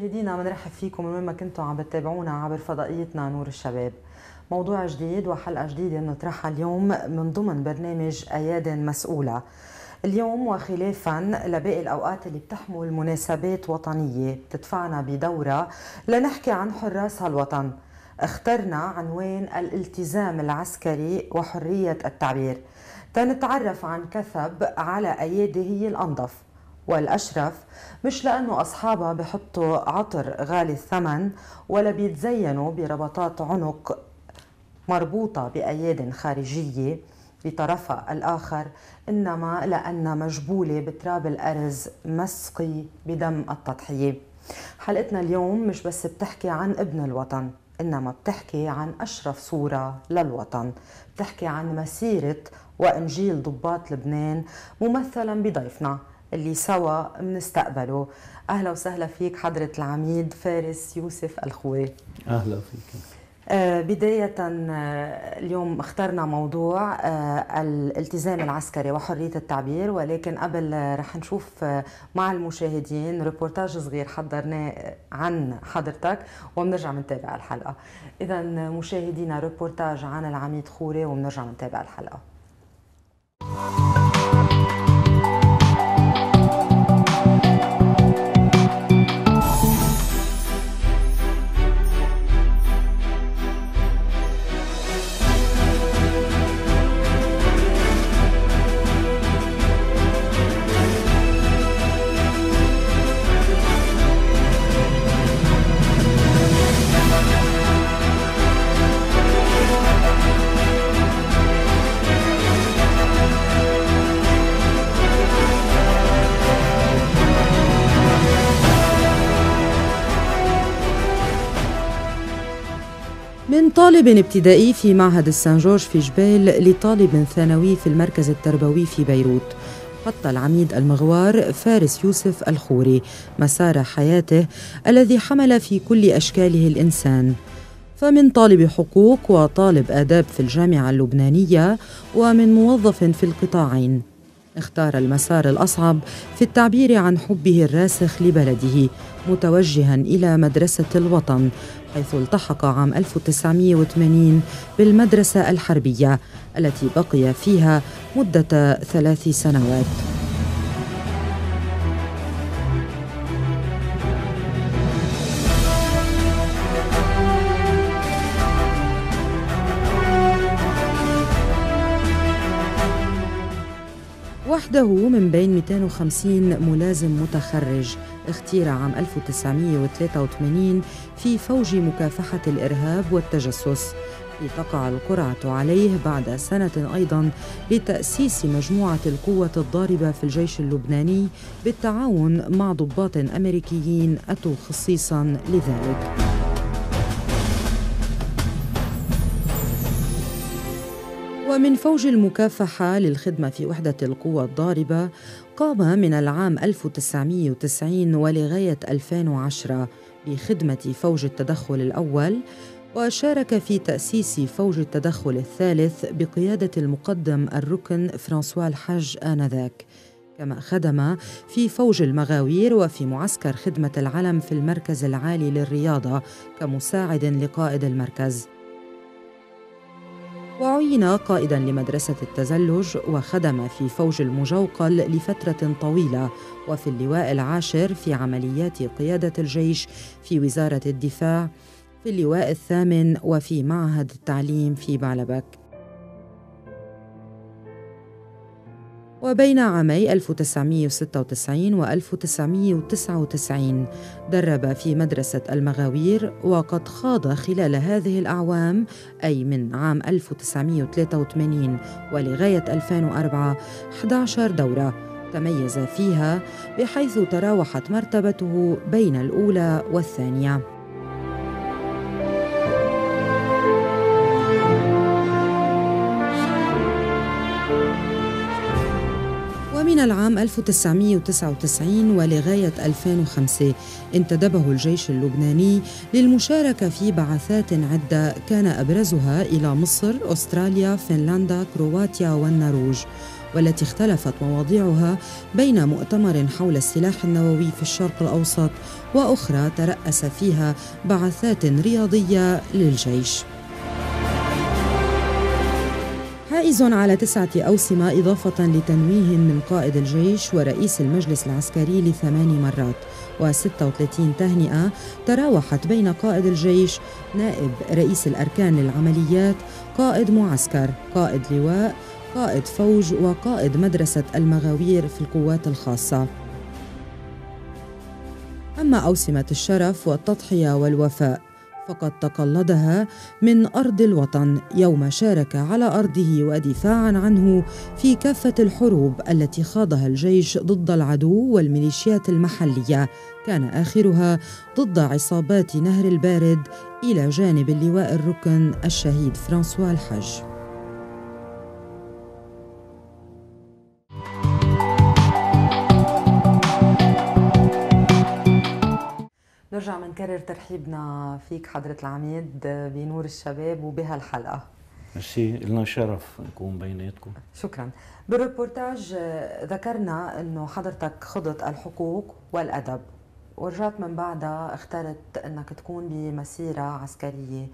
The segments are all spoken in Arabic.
مشاهدينا بنرحب فيكم من وين ما كنتم عم بتابعونا عبر فضائيتنا نور الشباب موضوع جديد وحلقه جديده بنطرحها اليوم من ضمن برنامج اياد مسؤوله اليوم وخلافا لباقي الاوقات اللي بتحمل مناسبات وطنيه بتدفعنا بدوره لنحكي عن حراس هالوطن اخترنا عنوان الالتزام العسكري وحريه التعبير تنتعرف عن كثب على ايادي هي الانظف والأشرف مش لأنه أصحابها بحطوا عطر غالي الثمن ولا بيتزينوا بربطات عنق مربوطة بأياد خارجية بطرفها الآخر إنما لأنها مجبولة بتراب الأرز مسقي بدم التضحية حلقتنا اليوم مش بس بتحكي عن ابن الوطن إنما بتحكي عن أشرف صورة للوطن بتحكي عن مسيرة وإنجيل ضباط لبنان ممثلا بضيفنا اللي سوا بنستقبله اهلا وسهلا فيك حضره العميد فارس يوسف الخوري اهلا فيك آه، بداية آه، اليوم اخترنا موضوع آه، الالتزام العسكري وحرية التعبير ولكن قبل رح نشوف مع المشاهدين ريبورتاج صغير حضرناه عن حضرتك وبنرجع بنتابع الحلقة إذا مشاهدينا ريبورتاج عن العميد خوري وبنرجع بنتابع الحلقة طالب ابتدائي في معهد السان جورج في جبال لطالب ثانوي في المركز التربوي في بيروت خط العميد المغوار فارس يوسف الخوري مسار حياته الذي حمل في كل اشكاله الانسان فمن طالب حقوق وطالب آداب في الجامعة اللبنانية ومن موظف في القطاعين اختار المسار الأصعب في التعبير عن حبه الراسخ لبلده متوجها إلى مدرسة الوطن حيث التحق عام 1980 بالمدرسة الحربية التي بقي فيها مدة ثلاث سنوات وحده من بين 250 ملازم متخرج اختير عام 1983 في فوج مكافحة الإرهاب والتجسس لتقع القرعة عليه بعد سنة أيضا لتأسيس مجموعة القوة الضاربة في الجيش اللبناني بالتعاون مع ضباط أمريكيين أتوا خصيصا لذلك. ومن فوج المكافحة للخدمة في وحدة القوى الضاربة قام من العام 1990 ولغاية 2010 بخدمة فوج التدخل الأول وشارك في تأسيس فوج التدخل الثالث بقيادة المقدم الركن فرانسوا الحج آنذاك كما خدم في فوج المغاوير وفي معسكر خدمة العلم في المركز العالي للرياضة كمساعد لقائد المركز وعين قائدا لمدرسة التزلج وخدم في فوج المجوقل لفترة طويلة وفي اللواء العاشر في عمليات قيادة الجيش في وزارة الدفاع في اللواء الثامن وفي معهد التعليم في بعلبك وبين عامي 1996 و 1999 درب في مدرسة المغاوير وقد خاض خلال هذه الأعوام أي من عام 1983 ولغاية 2004 11 دورة تميز فيها بحيث تراوحت مرتبته بين الأولى والثانية بين العام 1999 ولغاية 2005 انتدبه الجيش اللبناني للمشاركة في بعثات عدة كان أبرزها إلى مصر، أستراليا، فنلندا، كرواتيا والنرويج والتي اختلفت مواضيعها بين مؤتمر حول السلاح النووي في الشرق الأوسط وأخرى ترأس فيها بعثات رياضية للجيش حائز على تسعة أوسمة إضافة لتنويه من قائد الجيش ورئيس المجلس العسكري لثماني مرات و36 تهنئة تراوحت بين قائد الجيش نائب رئيس الأركان للعمليات قائد معسكر قائد لواء قائد فوج وقائد مدرسة المغاوير في القوات الخاصة أما أوسمة الشرف والتضحية والوفاء فقد تقلدها من ارض الوطن يوم شارك على ارضه ودفاعا عنه في كافه الحروب التي خاضها الجيش ضد العدو والميليشيات المحليه كان اخرها ضد عصابات نهر البارد الى جانب اللواء الركن الشهيد فرانسوا الحج نرجع منكرر ترحيبنا فيك حضرة العميد بنور الشباب وبهالحلقة ميرسي لنا شرف نكون بيناتكم شكرا بالريبورتاج ذكرنا انه حضرتك خضت الحقوق والادب ورجعت من بعدها اخترت انك تكون بمسيره عسكريه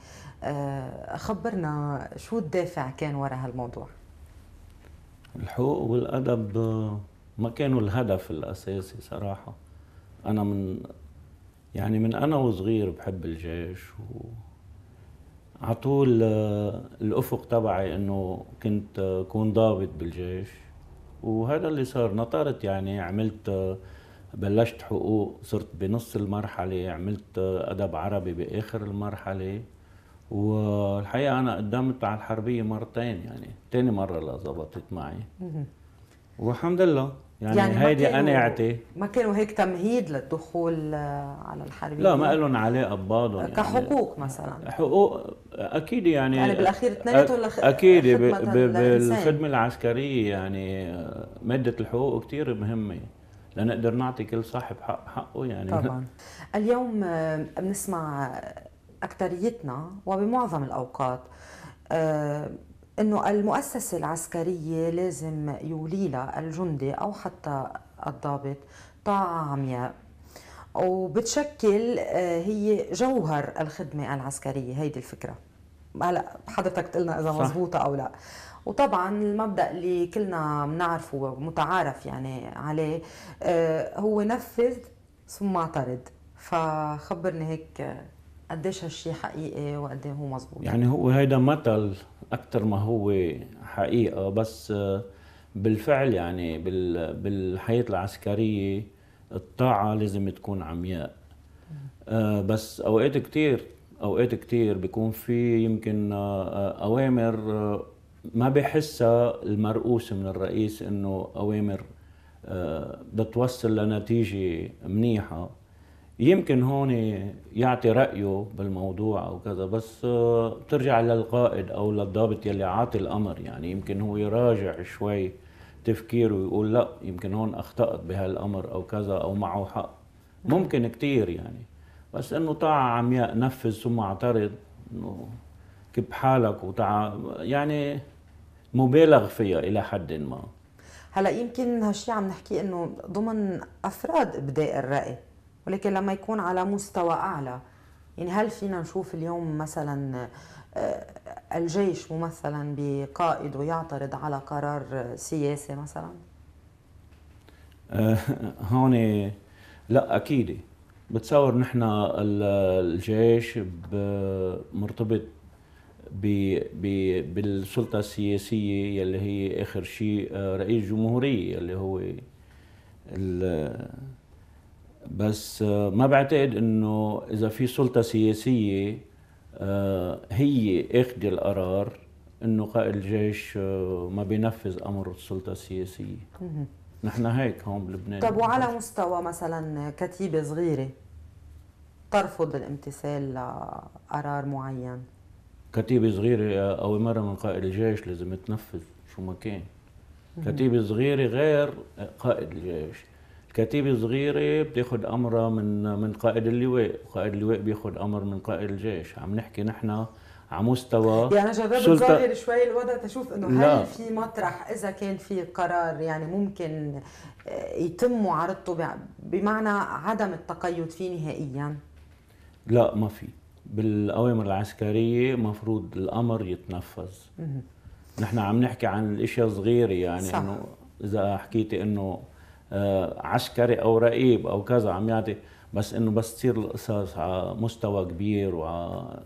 آه، خبرنا شو الدافع كان وراء هالموضوع الحقوق والادب ما كانوا الهدف الاساسي صراحه انا من يعني من انا وصغير بحب الجيش و على طول آه، الافق تبعي انه كنت آه، كون ضابط بالجيش وهذا اللي صار نطرت يعني عملت آه، بلشت حقوق صرت بنص المرحلة عملت أدب عربي بآخر المرحلة والحقيقة أنا قدمت على الحربية مرتين يعني تاني مرة لا ظبطت معي والحمد لله يعني, يعني هيدي قناعتي ما كانوا هيك تمهيد للدخول آه، على الحرب لا ما لهم علاقه ببعضهم يعني. كحقوق مثلا حقوق اكيد يعني يعني بالاخير اثنيناتهم اكيد بالخدمه العسكريه يعني آه، ماده الحقوق كثير مهمه لنقدر نعطي كل صاحب حق حقه يعني طبعا اليوم آه، بنسمع اكثريتنا وبمعظم الاوقات انه المؤسسه العسكريه لازم يولي لها الجندي او حتى الضابط طاعه عمياء وبتشكل آه، هي جوهر الخدمه العسكريه هيدي الفكره هلا حضرتك تقلنا اذا مضبوطه او لا وطبعا المبدا اللي كلنا بنعرفه ومتعارف يعني عليه آه، هو نفذ ثم اعترض فخبرني هيك آه، قديش هالشيء حقيقي وقد إيه هو مزبوط يعني هو هيدا مثل اكثر ما هو حقيقه بس آه، بالفعل يعني بالحياه العسكريه الطاعه لازم تكون عمياء آه، بس اوقات كثير اوقات كثير بيكون في يمكن آه، اوامر ما بحسها المرؤوس من الرئيس انه اوامر بتوصل لنتيجه منيحه يمكن هون يعطي رايه بالموضوع او كذا بس بترجع آه، للقائد او للضابط يلي عاطي الامر يعني يمكن هو يراجع شوي تفكيره ويقول لا يمكن هون اخطات بهالامر او كذا او معه حق ممكن كتير يعني بس انه طاعة عمياء نفذ ثم اعترض انه كب حالك وتع يعني مبالغ فيها الى حد ما هلا يمكن هالشيء عم نحكي انه ضمن افراد ابداء الراي ولكن لما يكون على مستوى أعلى يعني هل فينا نشوف اليوم مثلا آه، الجيش ممثلا بقائد ويعترض على قرار سياسي مثلا؟ آه، هون لا اكيد بتصور نحن الجيش مرتبط بالسلطة السياسية يلي هي آخر شيء آه، رئيس جمهورية اللي هو بس آه، ما بعتقد انه اذا في سلطه سياسيه آه، هي اخذ القرار انه قائد الجيش آه، ما بينفذ امر السلطه السياسيه نحن هيك هون بلبنان طب وعلى مستوى مثلا كتيبه صغيره ترفض الامتثال لقرار معين كتيبه صغيره او مره من قائد الجيش لازم تنفذ شو ما كان كتيبه صغيره غير قائد الجيش كتيبه صغيره بتاخذ امرها من من قائد اللواء قائد اللواء بياخذ امر من قائد الجيش عم نحكي نحن على مستوى يعني جربت سلطة... صغير شوي الوضع تشوف انه هل في مطرح اذا كان في قرار يعني ممكن يتم معارضته بمعنى عدم التقيد فيه نهائيا لا ما في بالاوامر العسكريه مفروض الامر يتنفذ نحن عم نحكي عن الاشياء صغيره يعني انه اذا حكيتي انه آه، عسكري او رقيب او كذا عم يعطي بس انه بس تصير القصص على مستوى كبير وعلى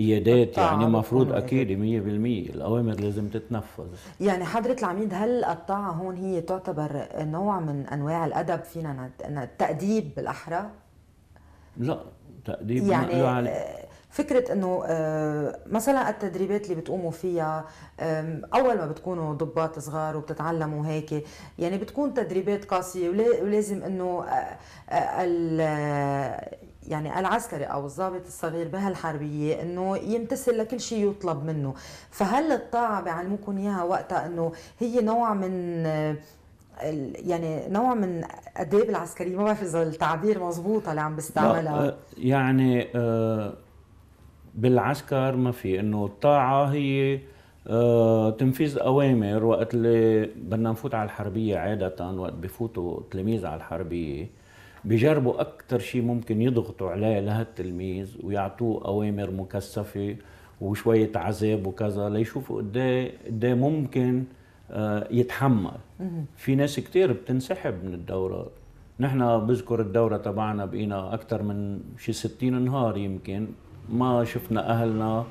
ايادات يعني مفروض اكيد 100% الاوامر لازم تتنفذ يعني حضره العميد هل الطاعه هون هي تعتبر نوع من انواع الادب فينا التاديب بالاحرى؟ لا تاديب يعني فكره انه آه، مثلا التدريبات اللي بتقوموا فيها اول ما بتكونوا ضباط صغار وبتتعلموا هيك يعني بتكون تدريبات قاسيه ولازم انه آه، آه، يعني العسكري او الضابط الصغير بهالحربيه انه يمتثل لكل شيء يطلب منه فهل الطاعه بيعلموكم اياها وقتها انه هي نوع من يعني نوع من اداب العسكريه ما بعرف اذا التعبير مزبوطه اللي عم بستعملها يعني آه بالعسكر ما في انه الطاعه هي آه تنفيذ اوامر وقت اللي بدنا نفوت على الحربيه عاده وقت بفوتوا تلاميذ على الحربيه بجربوا اكثر شيء ممكن يضغطوا عليه لهالتلميذ ويعطوه اوامر مكثفه وشويه عذاب وكذا ليشوفوا قد ايه, إيه ممكن آه يتحمل في ناس كثير بتنسحب من الدورات نحن بذكر الدوره تبعنا بقينا اكثر من شي 60 نهار يمكن ما شفنا اهلنا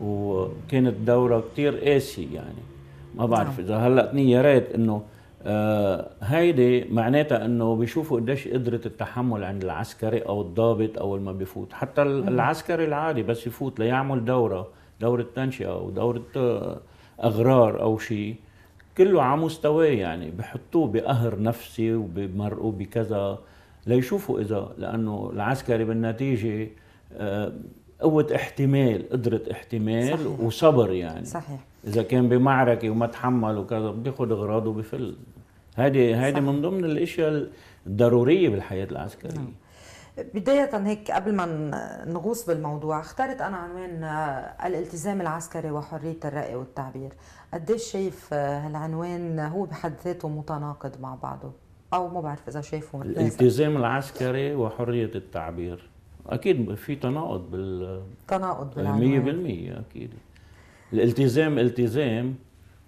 وكانت دوره كثير قاسيه يعني ما بعرف نعم. اذا هلا يا ريت انه آه هيدي معناتها انه بيشوفوا قديش قدره التحمل عند العسكري او الضابط اول ما بيفوت حتى نعم. العسكري العادي بس يفوت ليعمل دوره دوره تنشئه او دوره آه، اغرار او شيء كله على مستواه يعني بحطوه بقهر نفسي وبمرقوه بكذا ليشوفوا اذا لانه العسكري بالنتيجه آه، قوة احتمال قدرة احتمال صحيح. وصبر يعني صحيح إذا كان بمعركة وما تحمل وكذا بياخد أغراضه وبفل هذه هذه من ضمن الأشياء الضرورية بالحياة العسكرية نعم. بداية هيك قبل ما نغوص بالموضوع اخترت أنا عنوان آه، الالتزام العسكري وحرية الرأي والتعبير قديش شايف آه، هالعنوان هو بحد ذاته متناقض مع بعضه أو ما بعرف إذا شايفه الالتزام العسكري وحرية التعبير اكيد في تناقض بال تناقض بالعنوان 100% اكيد الالتزام التزام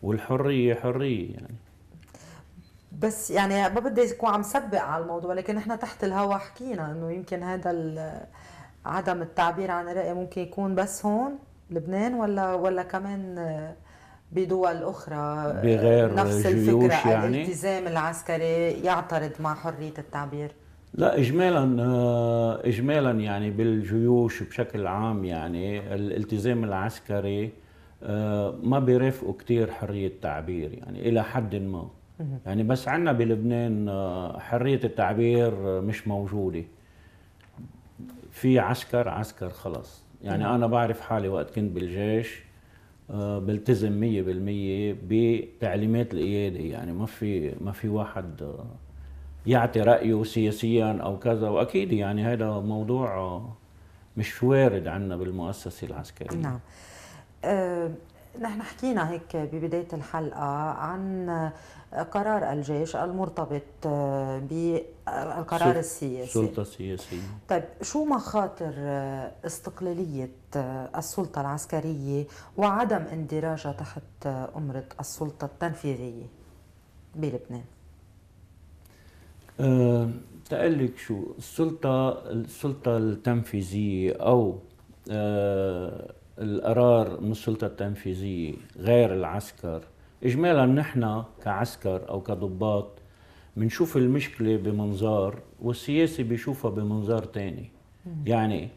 والحريه حريه يعني بس يعني ما بدي اكون عم سبق على الموضوع لكن احنا تحت الهوا حكينا انه يمكن هذا عدم التعبير عن الرأي ممكن يكون بس هون لبنان ولا ولا كمان بدول اخرى بغير نفس الفكره يعني الالتزام العسكري يعترض مع حريه التعبير لا اجمالا آه، اجمالا يعني بالجيوش بشكل عام يعني الالتزام العسكري آه، ما بيرافقوا كثير حريه التعبير يعني الى حد ما يعني بس عندنا بلبنان آه، حريه التعبير مش موجوده في عسكر عسكر خلص يعني انا بعرف حالي وقت كنت بالجيش بلتزم 100% بتعليمات القياده يعني ما في ما في واحد يعطي رايه سياسيا او كذا واكيد يعني هذا موضوع مش وارد عندنا بالمؤسسه العسكريه نعم أه نحن حكينا هيك ببدايه الحلقه عن قرار الجيش المرتبط أه، بالقرار السياسي السلطة السياسية طيب شو مخاطر أه، استقلالية أه، السلطة العسكرية وعدم اندراجها تحت أمرة السلطة التنفيذية بلبنان؟ أه، لك شو السلطة السلطة التنفيذية أو أه، القرار من السلطة التنفيذية غير العسكر إجمالا نحن كعسكر أو كضباط بنشوف المشكلة بمنظار والسياسي بيشوفها بمنظار تاني يعني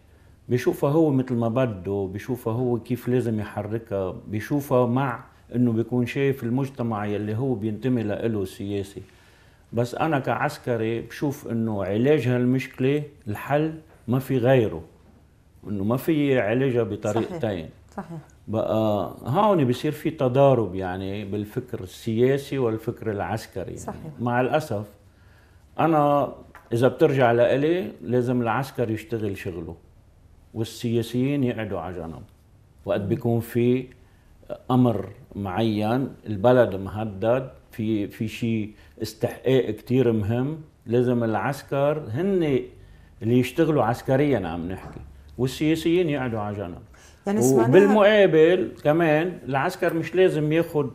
بيشوفها هو مثل ما بده بيشوفها هو كيف لازم يحركها بيشوفها مع انه بيكون شايف المجتمع يلي هو بينتمي له سياسي بس انا كعسكري بشوف انه علاج هالمشكله الحل ما في غيره انه ما في علاجها بطريقتين صحيح. صحيح بقى هون بصير في تضارب يعني بالفكر السياسي والفكر العسكري يعني. صحيح. مع الاسف انا اذا بترجع لإلي لازم العسكر يشتغل شغله والسياسيين يقعدوا على جنب وقت بيكون في امر معين البلد مهدد في في شيء استحقاق كثير مهم لازم العسكر هن اللي يشتغلوا عسكريا عم نحكي والسياسيين يقعدوا على جنب يعني وبالمقابل كمان العسكر مش لازم ياخذ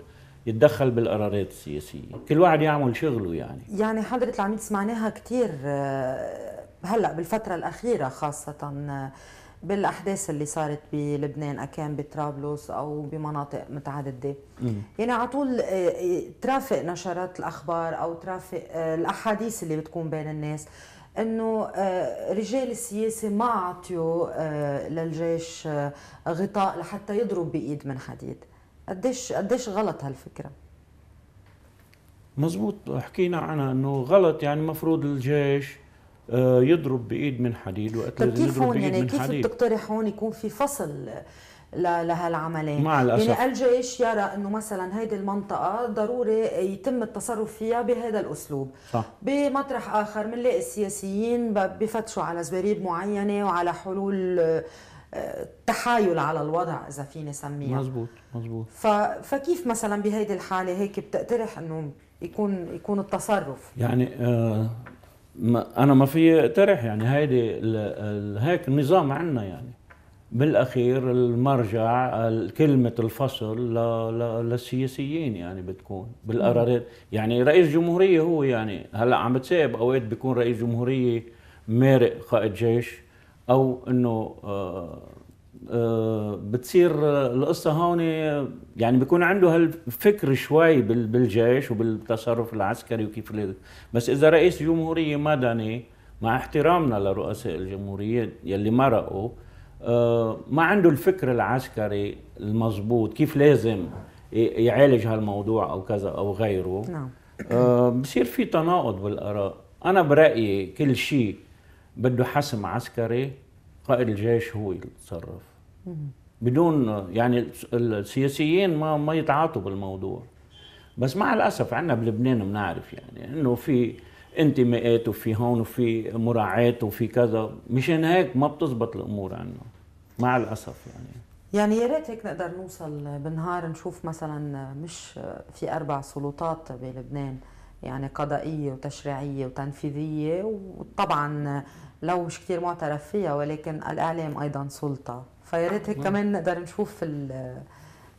يتدخل بالقرارات السياسية كل واحد يعمل شغله يعني يعني حضرة العميد سمعناها كثير آه، هلأ بالفترة الأخيرة خاصة آه، بالاحداث اللي صارت بلبنان اكان بطرابلس او بمناطق متعدده يعني على طول آه، آه، ترافق نشرات الاخبار او ترافق آه، الاحاديث اللي بتكون بين الناس انه رجال السياسه ما عطيوا للجيش غطاء لحتى يضرب بايد من حديد قديش قديش غلط هالفكره مزبوط حكينا عنها انه غلط يعني المفروض الجيش آه، يضرب بايد من حديد وقت طيب كيف بايد يعني كيف بتقترح هون يكون في فصل لهالعملين مع الأسف. يعني الجيش يرى انه مثلا هيدي المنطقه ضروري يتم التصرف فيها بهذا الاسلوب صح. بمطرح اخر بنلاقي السياسيين بفتشوا على زواريب معينه وعلى حلول آه، تحايل على الوضع اذا فيني سميها مزبوط مزبوط ف... فكيف مثلا بهيدي الحاله هيك بتقترح انه يكون يكون التصرف يعني آه ما انا ما في اقترح يعني هيدي هيك النظام عندنا يعني بالاخير المرجع كلمه الفصل للسياسيين يعني بتكون بالقرارات يعني رئيس جمهوريه هو يعني هلا عم بتساب اوقات بيكون رئيس جمهوريه مارق قائد جيش او انه آه، بتصير آه، القصه هون آه، يعني بيكون عنده هالفكر شوي بالجيش وبالتصرف العسكري وكيف بس اذا رئيس جمهوريه مدني مع احترامنا لرؤساء الجمهوريه يلي مرقوا آه، ما عنده الفكر العسكري المضبوط كيف لازم يعالج هالموضوع او كذا او غيره نعم بصير في تناقض بالاراء انا برايي كل شيء بده حسم عسكري قائد الجيش هو يتصرف بدون يعني السياسيين ما ما يتعاطوا بالموضوع بس مع الاسف عندنا بلبنان بنعرف يعني انه في انتماءات وفي هون وفي مراعاة وفي كذا مشان هيك ما بتزبط الامور عندنا مع الاسف يعني يعني يا ريت هيك نقدر نوصل بالنهار نشوف مثلا مش في اربع سلطات بلبنان يعني قضائيه وتشريعيه وتنفيذيه وطبعا لو مش كثير معترف فيها ولكن الاعلام ايضا سلطه فيا ريت هيك كمان نقدر نشوف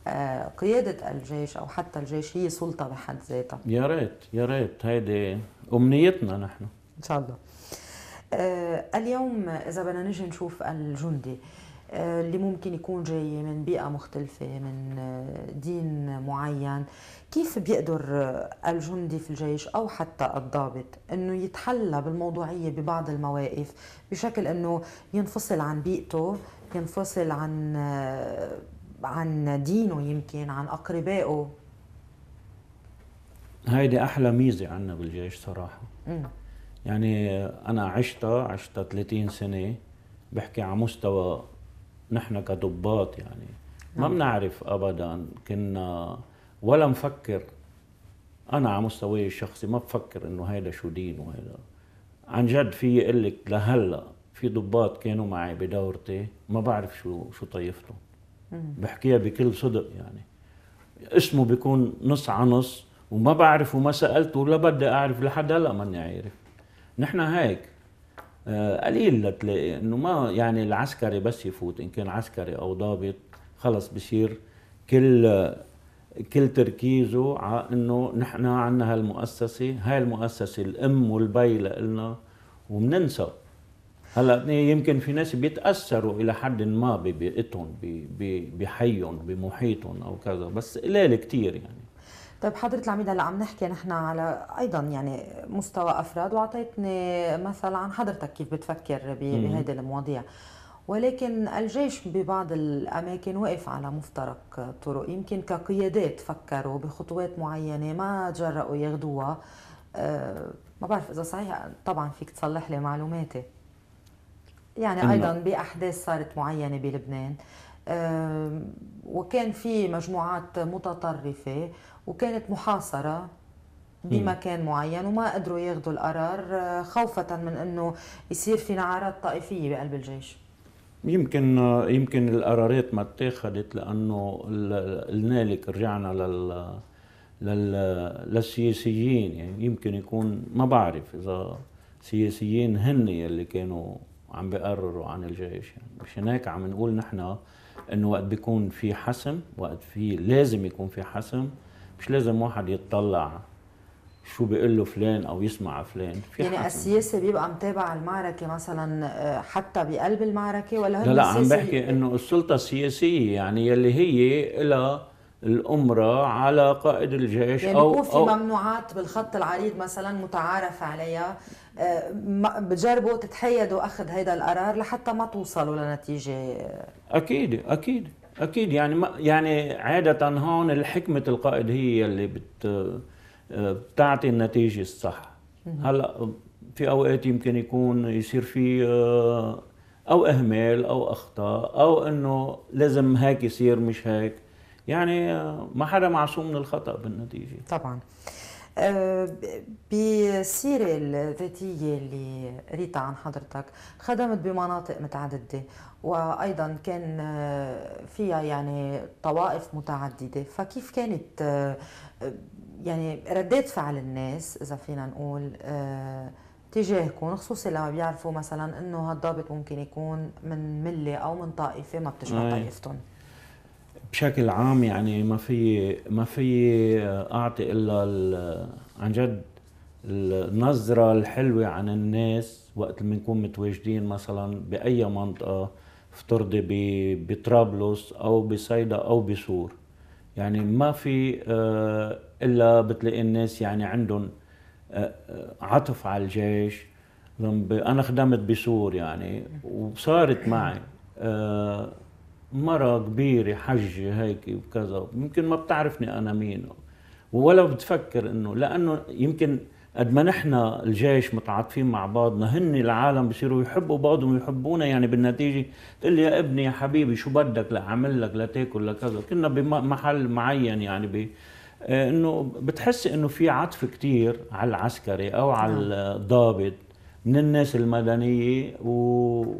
آه، قيادة الجيش أو حتى الجيش هي سلطة بحد ذاتها يا ريت يا ريت هيدي أمنيتنا نحن إن شاء الله آه، اليوم إذا بدنا نجي نشوف الجندي آه، اللي ممكن يكون جاي من بيئة مختلفة من دين معين كيف بيقدر الجندي في الجيش أو حتى الضابط أنه يتحلى بالموضوعية ببعض المواقف بشكل أنه ينفصل عن بيئته ينفصل عن عن دينه يمكن عن اقربائه هيدي احلى ميزه عندنا بالجيش صراحه م. يعني انا عشتها عشتها 30 سنه بحكي على مستوى نحن كضباط يعني ما نعم. بنعرف ابدا كنا ولا مفكر انا على مستواي الشخصي ما بفكر انه هيدا شو دين وهيدا عن جد في اقول لك لهلا في ضباط كانوا معي بدورتي ما بعرف شو شو طيفتهم بحكيها بكل صدق يعني اسمه بيكون نص عنص نص وما بعرف وما سالته ولا بدي اعرف لحد هلا ماني عارف نحن هيك آه، قليل لتلاقي انه ما يعني العسكري بس يفوت ان كان عسكري او ضابط خلص بصير كل كل تركيزه على انه نحن عندنا هالمؤسسه هاي المؤسسه الام والبي لنا وبننسى هلا إيه، يمكن في ناس بيتاثروا الى حد ما ببيئتهم بحيهم بمحيطهم او كذا بس قليل كثير يعني طيب حضرة العميد هلا عم نحكي نحن على ايضا يعني مستوى افراد واعطيتني مثل عن حضرتك كيف بتفكر بهيدي المواضيع ولكن الجيش ببعض الاماكن وقف على مفترق طرق يمكن كقيادات فكروا بخطوات معينه ما تجرؤوا ياخذوها أه ما بعرف اذا صحيح طبعا فيك تصلح لي معلوماتي يعني ايضا باحداث صارت معينه بلبنان وكان في مجموعات متطرفه وكانت محاصره بمكان معين وما قدروا ياخذوا القرار أه، خوفا من انه يصير في نعرات طائفيه بقلب الجيش يمكن يمكن القرارات ما اتخذت لانه قلنا لك رجعنا لل للسياسيين يعني يمكن يكون ما بعرف اذا سياسيين هن اللي كانوا وعم بقرروا عن الجيش يعني مش هيك عم نقول نحن انه وقت بيكون في حسم وقت في لازم يكون في حسم مش لازم واحد يتطلع شو بيقول له فلان او يسمع فلان في يعني حسن. السياسي بيبقى متابع المعركه مثلا آه، حتى بقلب المعركه ولا لا لا عم بحكي انه السلطه السياسيه يعني يلي هي لها الأمرة على قائد الجيش يعني أو في في ممنوعات بالخط العريض مثلا متعارف عليها آه، بتجربوا تتحيدوا أخذ هذا القرار لحتى ما توصلوا لنتيجة أكيد أكيد أكيد يعني ما يعني عادة هون الحكمة القائد هي اللي بت آه، بتعطي النتيجة الصح هلا في أوقات يمكن يكون يصير في آه، أو إهمال أو أخطاء أو إنه لازم هيك يصير مش هيك يعني ما حدا معصوم من الخطا بالنتيجه طبعا أه، بالسيرة الذاتية اللي قريتها عن حضرتك خدمت بمناطق متعددة وأيضا كان أه، فيها يعني طوائف متعددة فكيف كانت أه، يعني ردات فعل الناس إذا فينا نقول تجاهكم خصوصا لما بيعرفوا مثلا انه هالضابط ممكن يكون من مله او من طائفه ما بتشبه طائفتهم بشكل عام يعني ما في ما في آه، اعطي الا آه، عن جد النظره الحلوه عن الناس وقت ما نكون متواجدين مثلا باي منطقه افترضي بطرابلس او بصيدا او بسور يعني ما في آه، الا بتلاقي الناس يعني عندهم عطف على الجيش انا خدمت بسور يعني وصارت معي مرة كبيرة حجة هيك وكذا يمكن ما بتعرفني أنا مين ولا بتفكر إنه لأنه يمكن قد ما نحن الجيش متعاطفين مع بعضنا هن العالم بصيروا يحبوا بعضهم ويحبونا يعني بالنتيجه تقول لي يا ابني يا حبيبي شو بدك لاعمل لك لتاكل لكذا كنا بمحل معين يعني ب آه، انه بتحس انه في عطف كتير على العسكري او على نعم. الضابط من الناس المدنيه و...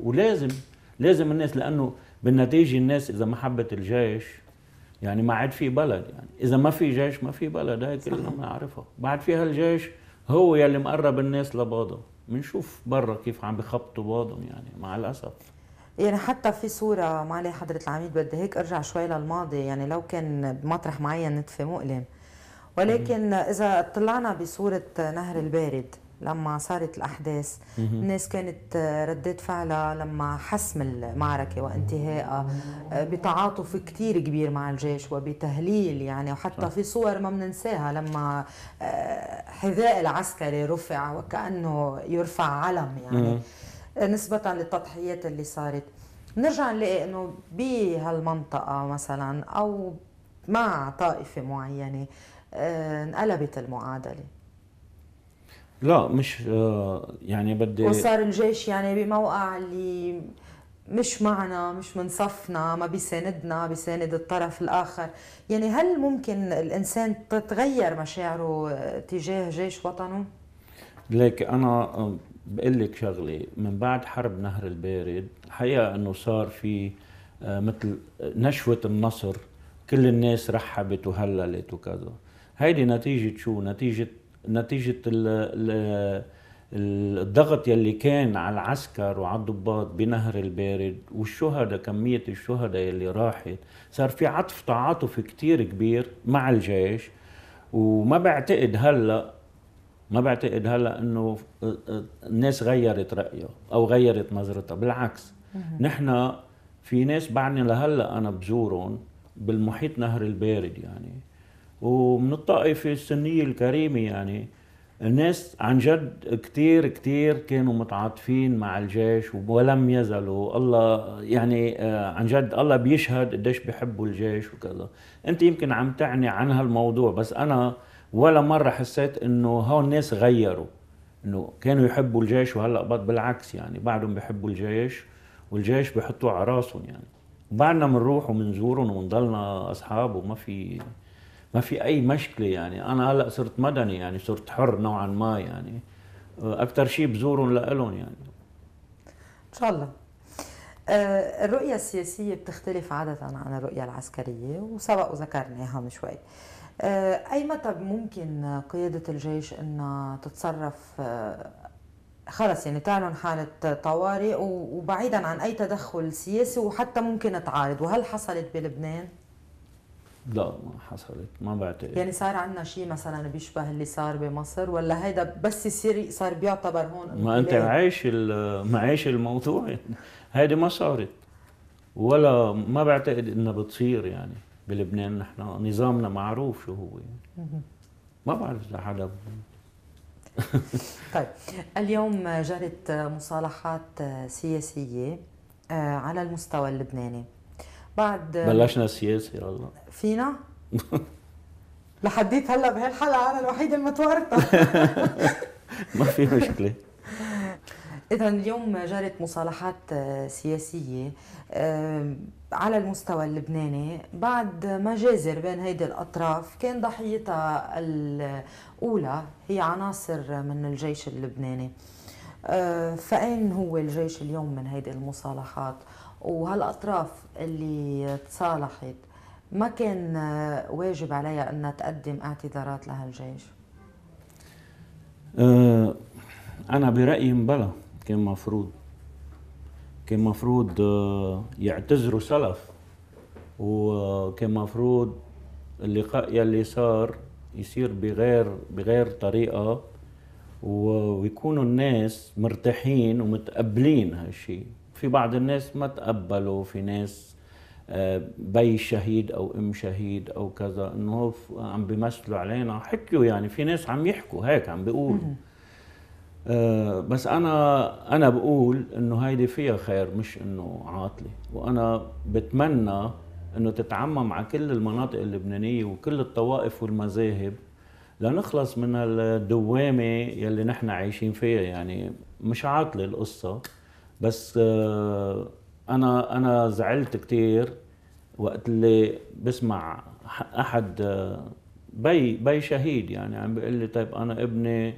ولازم لازم الناس لانه بالنتيجه الناس اذا ما حبت الجيش يعني ما عاد في بلد يعني اذا ما في جيش ما في بلد هاي كلنا بنعرفها بعد فيها الجيش هو يلي مقرب الناس لبعضه بنشوف برا كيف عم بخبطوا بعضهم يعني مع الاسف يعني حتى في صورة معلي حضرة العميد بدي هيك ارجع شوي للماضي يعني لو كان بمطرح معين نتفة مؤلم ولكن اذا طلعنا بصورة نهر البارد لما صارت الاحداث الناس كانت آه، ردات فعلها لما حسم المعركه وانتهائها آه، بتعاطف كثير كبير مع الجيش وبتهليل يعني وحتى في صور ما بننساها لما آه، حذاء العسكري رفع وكانه يرفع علم يعني نسبه للتضحيات اللي صارت نرجع نلاقي انه بهالمنطقه مثلا او مع طائفه معينه انقلبت المعادله لا مش آه، يعني بدي وصار الجيش يعني بموقع اللي مش معنا مش من صفنا ما بيساندنا بيساند الطرف الآخر يعني هل ممكن الإنسان تتغير مشاعره تجاه جيش وطنه؟ ليك أنا آه، بقول لك شغلة من بعد حرب نهر البارد الحقيقة أنه صار في آه، مثل نشوة النصر كل الناس رحبت وهللت وكذا هيدي نتيجة شو؟ نتيجة نتيجه الضغط يلي كان على العسكر وعلى الضباط بنهر البارد والشهداء كمية الشهداء يلي راحت صار في عطف تعاطف كتير كبير مع الجيش وما بعتقد هلا ما بعتقد هلا انه آه، آه، الناس غيرت رايها او غيرت نظرتها بالعكس نحن في ناس بعدني لهلا انا بزورهم بالمحيط نهر البارد يعني ومن الطائفة السنية الكريمة يعني الناس عن جد كتير كتير كانوا متعاطفين مع الجيش ولم يزلوا الله يعني آه، عن جد الله بيشهد قديش بيحبوا الجيش وكذا انت يمكن عم تعني عن هالموضوع بس انا ولا مرة حسيت انه هون الناس غيروا انه كانوا يحبوا الجيش وهلا بالعكس يعني بعدهم بيحبوا الجيش والجيش بحطوه على راسهم يعني بعدنا بنروح وبنزورهم وبنضلنا اصحاب وما في ما في اي مشكله يعني انا هلا صرت مدني يعني صرت حر نوعا ما يعني اكثر شيء بزورهم لهم يعني ان شاء الله آه، الرؤية السياسية بتختلف عادة عن الرؤية العسكرية وسبق وذكرناها من شوي آه، أي متى ممكن قيادة الجيش أن تتصرف آه، خلص يعني تعلن حالة طوارئ وبعيدا عن أي تدخل سياسي وحتى ممكن تعارض وهل حصلت بلبنان؟ لا ما حصلت ما بعتقد يعني صار عندنا شيء مثلا بيشبه اللي صار بمصر ولا هيدا بس يصير صار بيعتبر هون ما انت عايش معيش الموضوع هيدي ما صارت ولا ما بعتقد انها بتصير يعني بلبنان نحن نظامنا معروف شو هو يعني. ما بعرف اذا حدا طيب اليوم جرت مصالحات سياسيه آه، على المستوى اللبناني بعد بلشنا السياسه يلا فينا؟ لحديت هلا بهالحلقه انا الوحيده المتورطه ما في مشكله اذا اليوم جرت مصالحات سياسيه على المستوى اللبناني بعد مجازر بين هيدي الاطراف كان ضحيتها الاولى هي عناصر من الجيش اللبناني آه، فأين هو الجيش اليوم من هيدي المصالحات؟ وهالاطراف اللي تصالحت ما كان واجب عليها انها تقدم اعتذارات لهالجيش؟ أه انا برايي بلا كان مفروض كان مفروض أه، يعتذروا سلف وكان مفروض اللقاء يلي صار يصير بغير بغير طريقه ويكونوا الناس مرتاحين ومتقبلين هالشيء في بعض الناس ما تقبلوا في ناس آه، بي شهيد او ام شهيد او كذا انه عم بيمثلوا علينا حكوا يعني في ناس عم يحكوا هيك عم بيقولوا أه بس انا انا بقول انه هيدي فيها خير مش انه عاطله وانا بتمنى انه تتعمم على كل المناطق اللبنانيه وكل الطوائف والمذاهب لنخلص من الدوامه يلي نحن عايشين فيها يعني مش عاطله القصه بس آه، انا انا زعلت كثير وقت اللي بسمع احد آه، بي بي شهيد يعني عم بيقول لي طيب انا ابني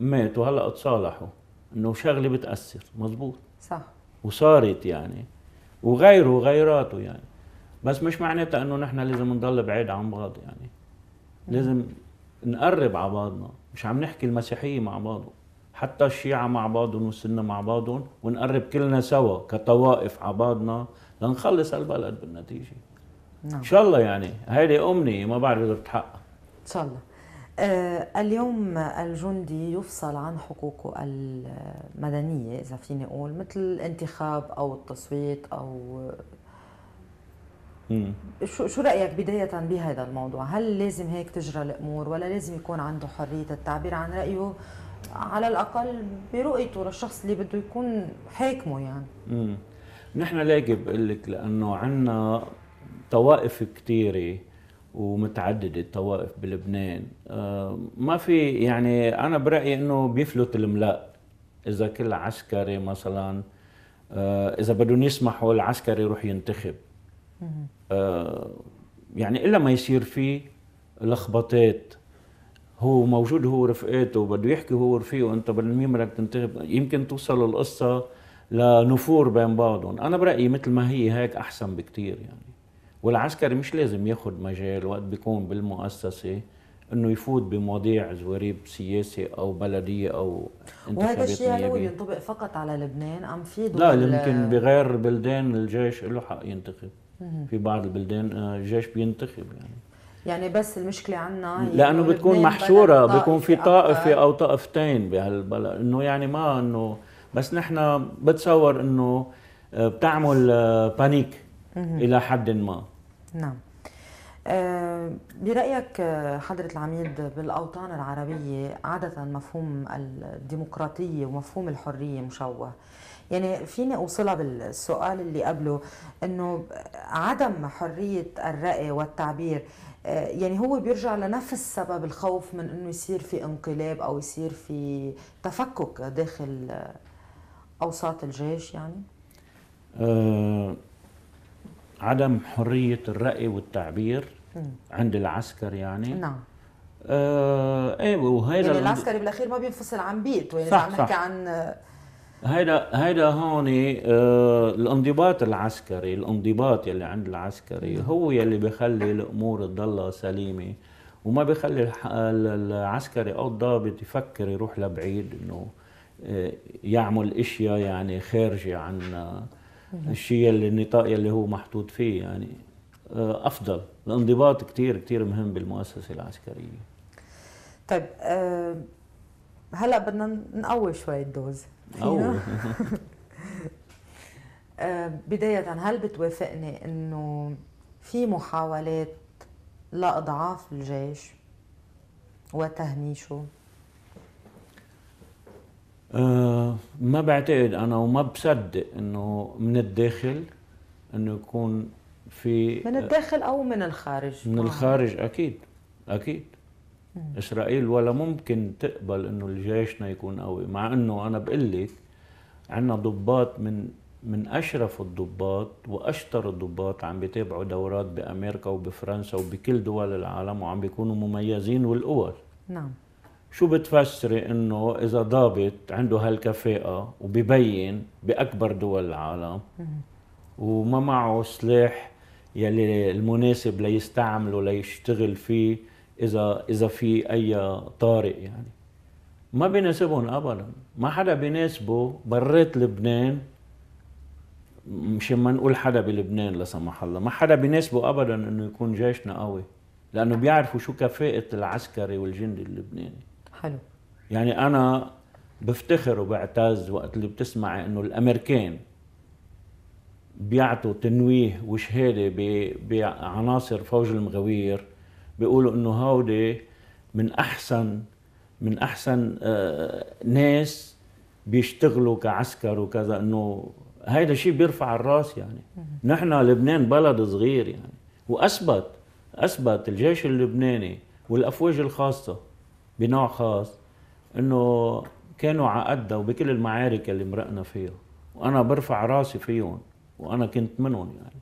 مات وهلا تصالحوا انه شغله بتاثر مزبوط صح وصارت يعني وغيره وغيراته يعني بس مش معناتها انه نحن لازم نضل بعيد عن بعض يعني لازم نقرب على بعضنا مش عم نحكي المسيحيه مع بعضه حتى الشيعة مع بعضهم والسنة مع بعضهم ونقرب كلنا سوا كطوائف على بعضنا لنخلص البلد بالنتيجة نعم. إن شاء الله يعني هيدي أمنية ما بعرف إذا بتحقق إن شاء الله آه اليوم الجندي يفصل عن حقوقه المدنية إذا فيني أقول مثل الانتخاب أو التصويت أو شو شو رايك بدايه بهذا الموضوع هل لازم هيك تجرى الامور ولا لازم يكون عنده حريه التعبير عن رايه على الاقل برؤيته للشخص اللي بده يكون حاكمه يعني امم نحن ليك بقول لك لانه عندنا طوائف كثيره ومتعدده الطوائف بلبنان آه، ما في يعني انا برايي انه بيفلت الملاء اذا كل عسكري مثلا آه، اذا بدهم يسمحوا العسكري يروح ينتخب آه، يعني الا ما يصير في لخبطات هو موجود هو ورفقاته بده يحكي هو ورفيقه انت مين بدك تنتخب يمكن توصل القصه لنفور بين بعضهم انا برايي مثل ما هي هيك احسن بكثير يعني والعسكري مش لازم ياخذ مجال وقت بيكون بالمؤسسه انه يفوت بمواضيع زواريب سياسي او بلديه او وهذا الشيء هل هو ينطبق فقط على لبنان ام في لا يمكن بغير بلدان الجيش له حق ينتخب في بعض البلدان آه، الجيش بينتخب يعني يعني بس المشكله عندنا لانه بتكون محشوره بيكون في طائفه او طائفتين بهالبلد انه يعني ما انه بس نحن بتصور انه بتعمل بانيك الى حد ما نعم آه، برأيك حضرة العميد بالأوطان العربية عادة مفهوم الديمقراطية ومفهوم الحرية مشوه يعني فيني أوصلها بالسؤال اللي قبله أنه عدم حرية الرأي والتعبير آه، يعني هو بيرجع لنفس سبب الخوف من انه يصير في انقلاب او يصير في تفكك داخل آه، اوساط الجيش يعني أه عدم حريه الراي والتعبير م. عند العسكر يعني نعم آه ايه وهذا يعني العسكري بالاخير ما بينفصل عن بيت يعني عم نحكي عن هيدا هيدا هون آه الانضباط العسكري الانضباط يلي عند العسكري هو يلي بخلي الامور تضلها سليمه وما بخلي العسكري او الضابط يفكر يروح لبعيد انه آه، يعمل اشياء يعني خارجه عن آه، الشيء اللي النطاق اللي هو محطوط فيه يعني آه، افضل الانضباط كثير كثير مهم بالمؤسسه العسكريه طيب أه هلا بدنا نقوي شوي الدوز أو آه، بداية هل بتوافقني انه في محاولات لاضعاف الجيش وتهميشه؟ أه ما بعتقد انا وما بصدق انه من الداخل انه يكون في من الداخل او من الخارج من آه. الخارج اكيد اكيد اسرائيل ولا ممكن تقبل انه جيشنا يكون قوي مع انه انا بقول لك عندنا ضباط من من اشرف الضباط واشطر الضباط عم بيتابعوا دورات بامريكا وبفرنسا وبكل دول العالم وعم بيكونوا مميزين والاول نعم شو بتفسري انه اذا ضابط عنده هالكفاءه وببين باكبر دول العالم وما معه سلاح يلي المناسب ليستعمله ليشتغل فيه اذا اذا في اي طارئ يعني ما بيناسبهم ابدا ما حدا بيناسبه بريت لبنان مش ما نقول حدا بلبنان لا سمح الله ما حدا بيناسبه ابدا انه يكون جيشنا قوي لانه بيعرفوا شو كفاءه العسكري والجندي اللبناني حلو يعني انا بفتخر وبعتز وقت اللي بتسمع انه الامريكان بيعطوا تنويه وشهاده بعناصر فوج المغوير بيقولوا انه هودي من احسن من احسن آه، ناس بيشتغلوا كعسكر وكذا انه هيدا شيء بيرفع الراس يعني نحن لبنان بلد صغير يعني واثبت اثبت الجيش اللبناني والافواج الخاصه بنوع خاص انه كانوا على قدها وبكل المعارك اللي مرقنا فيها وانا برفع راسي فيهم وانا كنت منهم يعني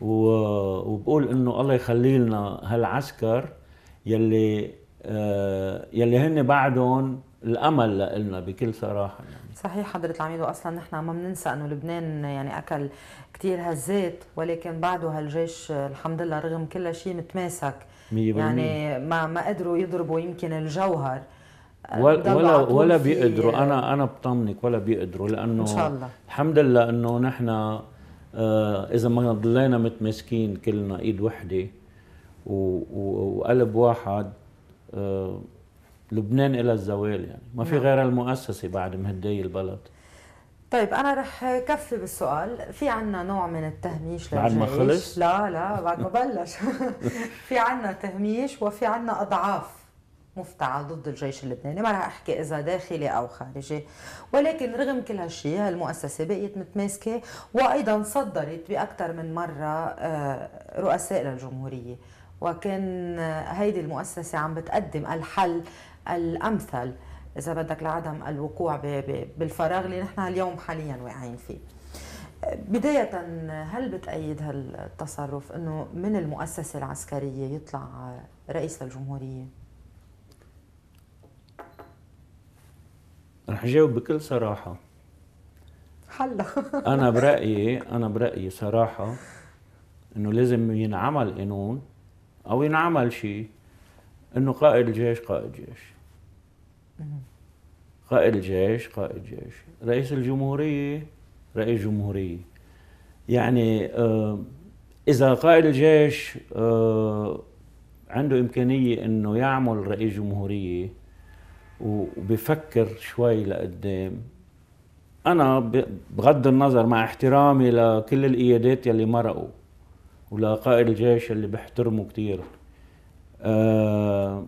وبقول انه الله يخلي لنا هالعسكر يلي آه، يلي هن بعدهم الامل لنا بكل صراحه يعني. صحيح حضرة العميد واصلا نحن ما بننسى انه لبنان يعني اكل كثير هزات ولكن بعده هالجيش الحمد لله رغم كل شيء متماسك يعني ما ما قدروا يضربوا يمكن الجوهر ولا ولا, ولا بيقدروا انا انا بطمنك ولا بيقدروا لانه ان شاء الله الحمد لله انه نحن آه، اذا ما ضلينا متماسكين كلنا ايد وحده وقلب واحد آه، لبنان إلى الزوال يعني ما في نعم. غير المؤسسة بعد مهدي البلد طيب أنا رح كفي بالسؤال في عنا نوع من التهميش بعد ما خلص؟ لا لا بعد ما بلش في عنا تهميش وفي عنا أضعاف مفتعل ضد الجيش اللبناني ما رح احكي اذا داخلي او خارجي ولكن رغم كل هالشيء هالمؤسسه بقيت متماسكه وايضا صدرت باكثر من مره آه، رؤساء للجمهوريه وكان آه، هيدي المؤسسه عم بتقدم الحل الامثل اذا بدك لعدم الوقوع بالفراغ اللي نحن اليوم حاليا واقعين فيه بداية هل بتأيد هالتصرف انه من المؤسسة العسكرية يطلع رئيس للجمهورية؟ رح جاوب بكل صراحة حلا أنا برأيي أنا برأيي صراحة إنه لازم ينعمل قانون أو ينعمل شيء إنه قائد الجيش قائد جيش قائد الجيش قائد جيش رئيس الجمهورية رئيس جمهورية يعني آه، إذا قائد الجيش آه، عنده إمكانية إنه يعمل رئيس جمهورية وبفكر شوي لقدام انا بغض النظر مع احترامي لكل القيادات يلي مرقوا ولقائد الجيش اللي بحترمه كثير آه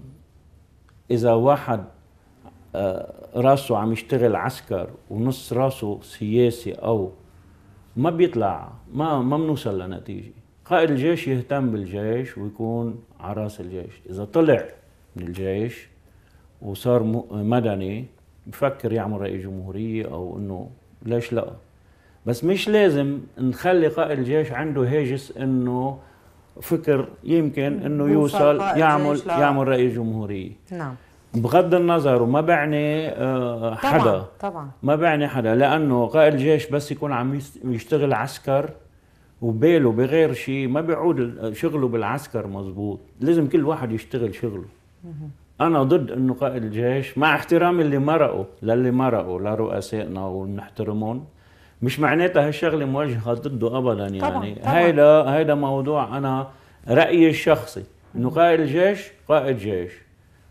اذا واحد آه راسه عم يشتغل عسكر ونص راسه سياسي او ما بيطلع ما ما بنوصل لنتيجه قائد الجيش يهتم بالجيش ويكون على راس الجيش اذا طلع من الجيش وصار مدني بفكر يعمل رئيس جمهورية أو إنه ليش لا بس مش لازم نخلي قائد الجيش عنده هاجس إنه فكر يمكن إنه يوصل يعمل يعمل رئيس جمهورية نعم بغض النظر وما بعني آه، حدا طبعا, طبعا. ما بعني حدا لانه قائد الجيش بس يكون عم يشتغل عسكر وباله بغير شيء ما بيعود شغله بالعسكر مزبوط لازم كل واحد يشتغل شغله انا ضد انه قائد الجيش مع احترامي اللي مرقوا للي مرقوا لرؤسائنا ونحترمهم مش معناتها هالشغله موجهه ضده ابدا يعني طبعاً طبعاً. هيدا هيدا موضوع انا رايي الشخصي انه قائد الجيش قائد جيش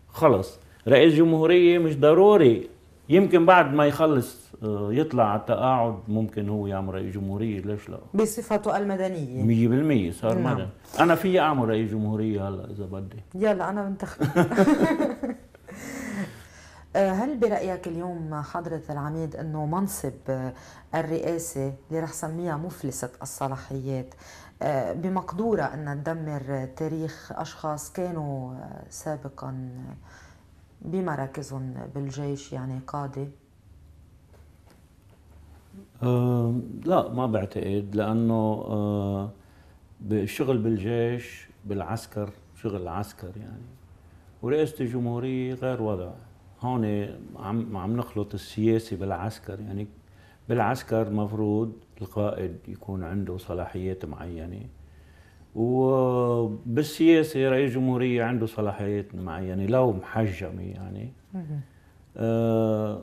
خلص رئيس جمهوريه مش ضروري يمكن بعد ما يخلص آه، يطلع على التقاعد ممكن هو يعمل رئيس جمهورية ليش لا بصفته المدنية 100% صار نعم. مدني أنا في أعمل رئيس جمهورية هلا إذا بدي يلا أنا بنتخب آه، هل برأيك اليوم حضرة العميد أنه منصب آه، الرئاسة اللي رح سميها مفلسة الصلاحيات بمقدورة انها تدمر تاريخ أشخاص كانوا سابقا بمراكزهم بالجيش يعني قادة؟ أه لا ما بعتقد لانه أه الشغل بالجيش بالعسكر شغل العسكر يعني ورئاسة الجمهورية غير وضع هون عم عم نخلط السياسي بالعسكر يعني بالعسكر مفروض القائد يكون عنده صلاحيات معينه وبالسياسه رئيس الجمهوريه عنده صلاحيات معينه لو محجمه يعني آه،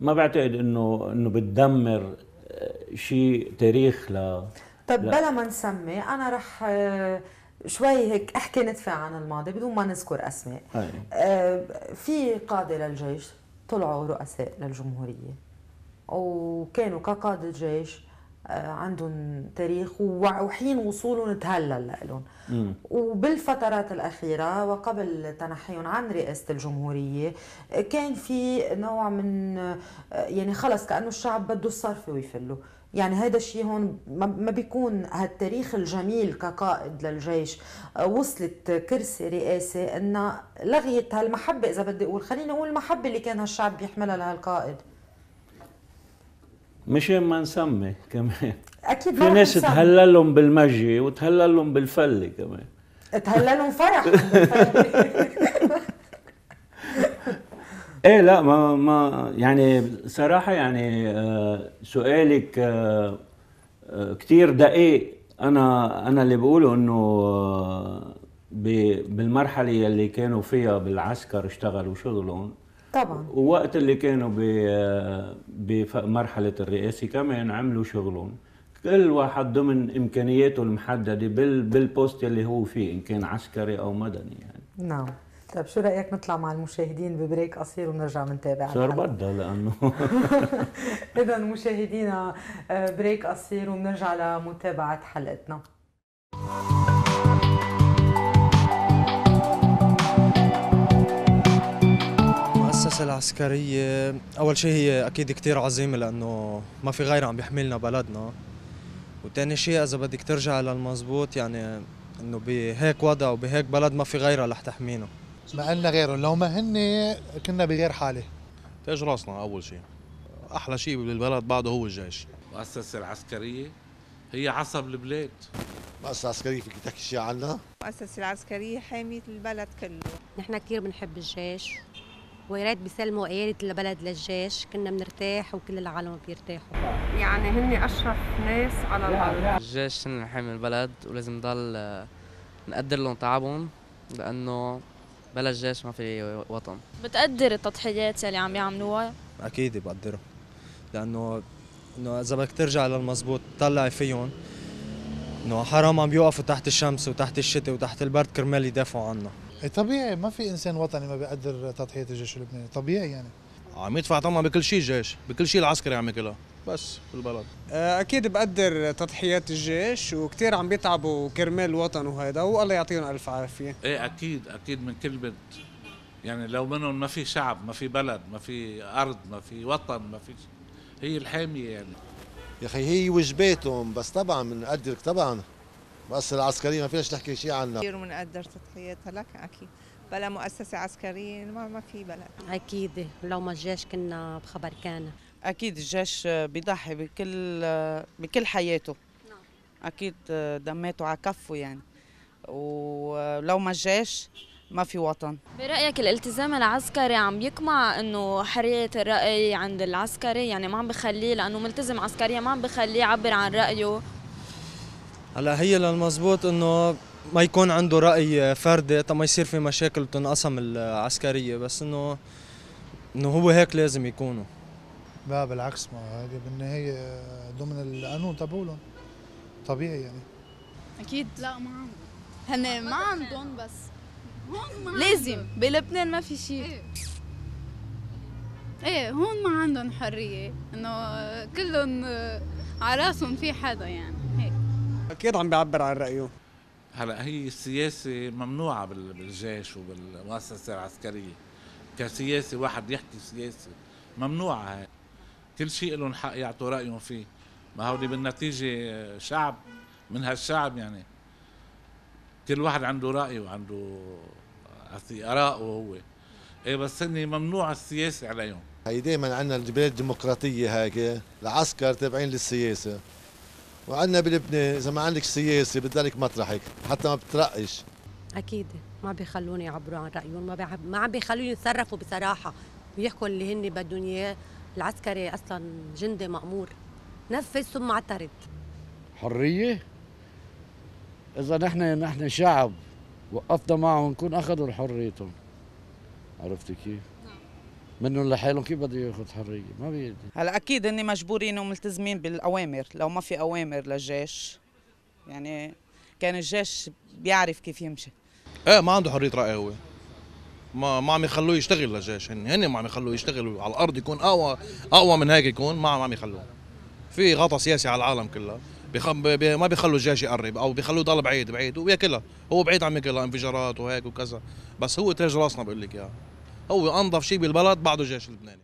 ما بعتقد انه انه بتدمر آه، شيء تاريخ ل طيب بلا ما نسمي انا رح آه، شوي هيك احكي ندفع عن الماضي بدون ما نذكر اسماء أي. آه في قاده للجيش طلعوا رؤساء للجمهوريه وكانوا كقاده جيش آه، عندهم تاريخ وحين وصولهم تهلل لهم وبالفترات الأخيرة وقبل تنحيهم عن رئاسة الجمهورية كان في نوع من آه، يعني خلص كأنه الشعب بده الصرف ويفله يعني هذا الشيء هون ما بيكون هالتاريخ الجميل كقائد للجيش آه، وصلت كرسي رئاسي انها لغيت هالمحبه اذا بدي اقول خليني اقول المحبه اللي كان هالشعب بيحملها لهالقائد مش ما نسمي كمان اكيد في ناس تهللهم بالمجي وتهللهم بالفله كمان تهللهم فرح ايه لا ما ما يعني صراحه يعني آه، سؤالك آه، آه، كتير دقيق انا انا اللي بقوله انه بالمرحله اللي كانوا فيها بالعسكر اشتغلوا شغلهم طبعا ووقت اللي كانوا بمرحله الرئاسه كمان عملوا شغلهم كل واحد ضمن امكانياته المحدده بال بالبوست اللي هو فيه ان كان عسكري او مدني يعني نعم طيب شو رايك نطلع مع المشاهدين ببريك قصير ونرجع منتابع صار بدها لانه اذا مشاهدينا آه، بريك قصير وبنرجع لمتابعه حلقتنا المؤسسة العسكرية أول شيء هي أكيد كتير عظيمة لأنه ما في غيرها عم بيحملنا بلدنا وتاني شيء إذا بدك ترجع للمزبوط يعني إنه بهيك وضع وبهيك بلد ما في غيرها رح تحمينا ما قلنا غيرهم لو ما هن كنا بغير حالة تاج راسنا أول شيء أحلى شيء بالبلد بعده هو الجيش المؤسسة العسكرية هي عصب البلاد المؤسسة العسكرية فيك تحكي شيء عنها؟ المؤسسة العسكرية حامية البلد كله نحن كثير بنحب الجيش ويريت بيسلموا قيادة البلد للجيش كنا بنرتاح وكل العالم بيرتاحوا يعني هن أشرف ناس على الأرض الجيش هن حامي البلد ولازم نضل آه، نقدر لهم تعبهم لأنه بلا الجيش ما في وطن بتقدر التضحيات يلي عم يعملوها؟ أكيد بقدرها لأنه إنه إذا بدك ترجع للمزبوط تطلعي فيهم إنه حرام عم بيوقفوا تحت الشمس وتحت الشتاء وتحت البرد كرمال يدافعوا عنا طبيعي ما في انسان وطني ما بيقدر تضحيه الجيش اللبناني طبيعي يعني عم يدفع طمع بكل شيء الجيش بكل شيء العسكري عم يكله بس بالبلد آه، اكيد بقدر تضحيات الجيش وكثير عم بيتعبوا كرمال وطن وهيدا والله يعطيهم الف عافيه ايه اكيد اكيد من كلمه يعني لو منهم ما في شعب ما في بلد ما في ارض ما في وطن ما في هي الحاميه يعني يا اخي هي وجباتهم بس طبعا بنقدر طبعا بس العسكرية ما فيناش تحكي شيء عنها كثير بنقدر تضحيتها لك أكيد بلا مؤسسة عسكرية ما, ما في بلد أكيد لو ما الجيش كنا بخبر كان أكيد الجيش بيضحي بكل بكل حياته نعم. أكيد دميته على كفه يعني ولو ما الجيش ما في وطن برأيك الالتزام العسكري عم يقمع انه حرية الرأي عند العسكري يعني ما عم بخليه لأنه ملتزم عسكريا ما عم بخليه يعبر عن رأيه هلا هي للمزبوط انه ما يكون عنده راي فردي طب ما يصير في مشاكل وتنقسم العسكريه بس انه انه هو هيك لازم يكونوا لا بالعكس ما هذه بالنهايه ضمن القانون تبعولهم طبيعي يعني اكيد لا ما عندهم هن ما عندهم بس هون ما لازم بلبنان ما في شيء ايه, ايه هون ما عندهم حريه انه كلهم على راسهم في حدا يعني اكيد عم بيعبر عن رايه هلا هي السياسه ممنوعه بالجيش وبالمؤسسه العسكريه كسياسي واحد يحكي سياسه ممنوعه هي كل شيء لهم حق يعطوا رايهم فيه ما هودي بالنتيجه شعب من هالشعب يعني كل واحد عنده راي وعنده اراءه هو ايه بس هن ممنوع السياسه عليهم هي دائما عندنا البلاد الديمقراطيه هيك العسكر تابعين للسياسه وعندنا بلبنان اذا ما عندك سياسه بتضلك مطرحك حتى ما بترقش اكيد ما بيخلوني يعبروا عن رايهم ما بيعب... ما عم بيخلوني يتصرفوا بصراحه ويحكوا اللي هن بدهم اياه العسكري اصلا جندي مامور نفذ ثم اعترض حريه اذا نحن نحن شعب وقفنا معهم نكون اخذوا حريتهم عرفت كيف منهم لحالهم كيف بده ياخذ حريه ما بيقدر هلا اكيد هن مجبورين وملتزمين بالاوامر لو ما في اوامر للجيش يعني كان الجيش بيعرف كيف يمشي ايه ما عنده حريه راي هو ما ما عم يخلوه يشتغل للجيش هن هن ما عم يخلوه يشتغل على الارض يكون اقوى اقوى من هيك يكون ما عم يخلوه في غطا سياسي على العالم كله بيخ... بي... ما بيخلوا الجيش يقرب او بيخلوه يضل بعيد بعيد وياكلها هو بعيد عم ياكلها انفجارات وهيك وكذا بس هو تاج راسنا بقول لك اياها هو انظف شيء بالبلد بعده الجيش اللبناني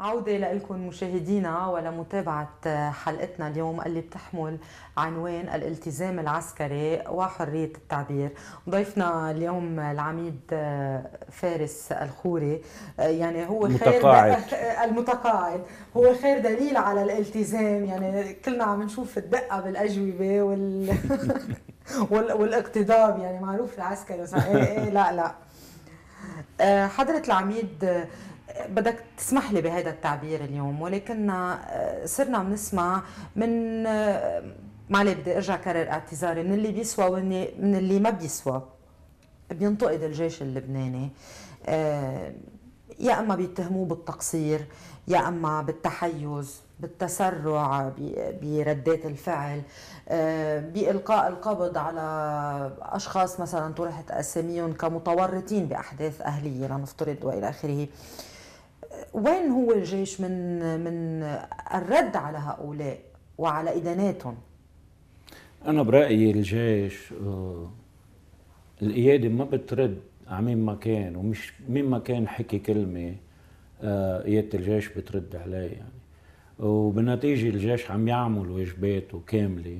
عودة لكم مشاهدينا ولمتابعة حلقتنا اليوم اللي بتحمل عنوان الالتزام العسكري وحرية التعبير ضيفنا اليوم العميد فارس الخوري يعني هو متقاعد. خير المتقاعد هو خير دليل على الالتزام يعني كلنا عم نشوف الدقة بالأجوبة وال والاقتدام يعني معروف العسكري إيه إيه لا لا آه، حضرة العميد بدك تسمح لي بهذا التعبير اليوم ولكن آه، صرنا بنسمع من آه، ما لي بدي ارجع كرر اعتذاري من اللي بيسوى ومن اللي ما بيسوى بينتقد الجيش اللبناني يا اما بيتهموه بالتقصير يا اما بالتحيز بالتسرع بردات الفعل آه، بإلقاء القبض على أشخاص مثلا طرحت أساميهم كمتورطين بأحداث أهلية لنفترض وإلى آخره آه، وين هو الجيش من من الرد على هؤلاء وعلى إداناتهم؟ أنا برأيي الجيش آه، القيادة ما بترد على مين ما كان ومش مين ما كان حكي كلمة قيادة الجيش بترد عليه يعني وبالنتيجه الجيش عم يعمل واجباته كامله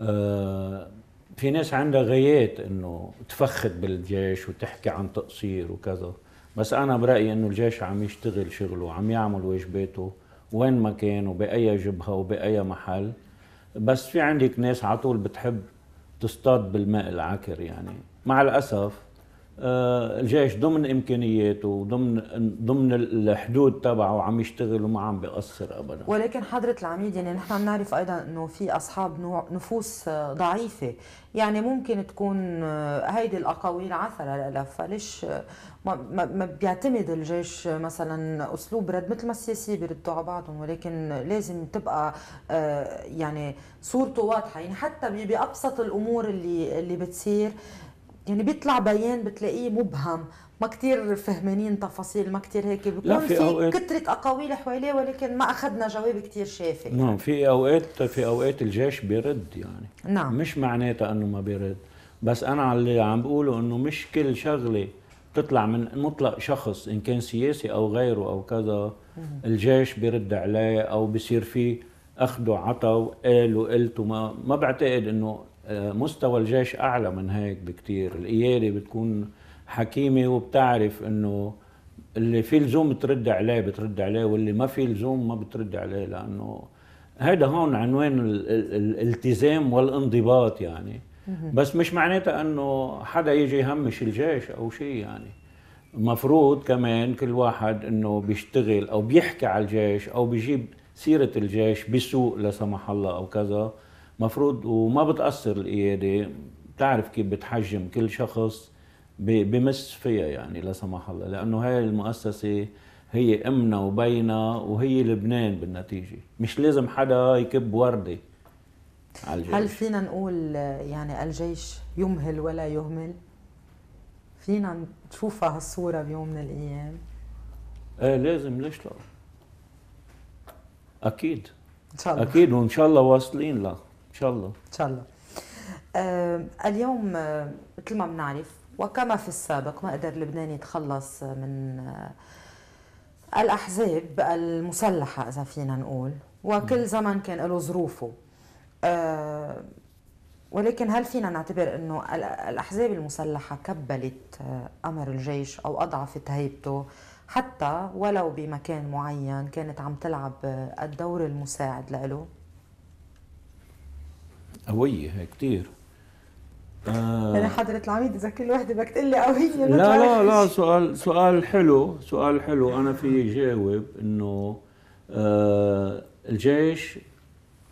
آه، في ناس عندها غايات انه تفخت بالجيش وتحكي عن تقصير وكذا بس انا برايي انه الجيش عم يشتغل شغله وعم يعمل واجباته وين ما كان وباي جبهه وباي محل بس في عندك ناس على طول بتحب تصطاد بالماء العكر يعني مع الاسف آه، الجيش ضمن امكانياته وضمن ضمن الحدود تبعه عم يشتغل وما عم بيقصر ابدا ولكن حضره العميد يعني نحن بنعرف ايضا انه في اصحاب نفوس آه، ضعيفه يعني ممكن تكون آه، هيدي الاقاويل عثره لها فليش ما, ما بيعتمد الجيش مثلا اسلوب رد مثل ما السياسي بيردوا على بعضهم ولكن لازم تبقى يعني صورته واضحه يعني حتى بابسط الامور اللي اللي بتصير يعني بيطلع بيان بتلاقيه مبهم ما كتير فهمانين تفاصيل ما كتير هيك بيكون في, في أوقات كترة أقاويل حواليه ولكن ما أخذنا جواب كتير شافي نعم في أوقات في أوقات الجيش بيرد يعني نعم مش معناتها أنه ما بيرد بس أنا على اللي عم بقوله أنه مش كل شغلة بتطلع من مطلق شخص إن كان سياسي أو غيره أو كذا الجيش بيرد عليه أو بصير فيه أخده عطا وقال وقلت وما ما بعتقد أنه آه، مستوى الجيش اعلى من هيك بكثير القياده بتكون حكيمه وبتعرف انه اللي في لزوم ترد عليه بترد عليه واللي ما في لزوم ما بترد عليه لانه هذا هون عنوان الالتزام والانضباط يعني بس مش معناتها انه حدا يجي يهمش الجيش او شيء يعني مفروض كمان كل واحد انه بيشتغل او بيحكي على الجيش او بيجيب سيره الجيش بسوق لا سمح الله او كذا مفروض وما بتاثر القياده بتعرف كيف بتحجم كل شخص بمس فيها يعني لا سمح الله لانه هاي المؤسسه هي امنا وبينا وهي لبنان بالنتيجه مش لازم حدا يكب ورده على الجيش هل فينا نقول يعني الجيش يمهل ولا يهمل فينا نشوفها هالصوره بيوم من الايام ايه لازم ليش لا اكيد ان شاء الله اكيد وان شاء الله واصلين لها شاء الله ان شاء الله آه اليوم آه مثل ما بنعرف وكما في السابق ما قدر لبنان يتخلص من آه الاحزاب المسلحه اذا فينا نقول وكل زمن كان له ظروفه آه ولكن هل فينا نعتبر انه الاحزاب المسلحه كبلت آه، امر الجيش او اضعفت هيبته حتى ولو بمكان معين كانت عم تلعب آه، الدور المساعد له قويه كثير آه يعني حضرة العميد إذا كل وحدة بدك تقول لي قوية لا لا لا سؤال سؤال حلو سؤال حلو أنا في جاوب إنه آه الجيش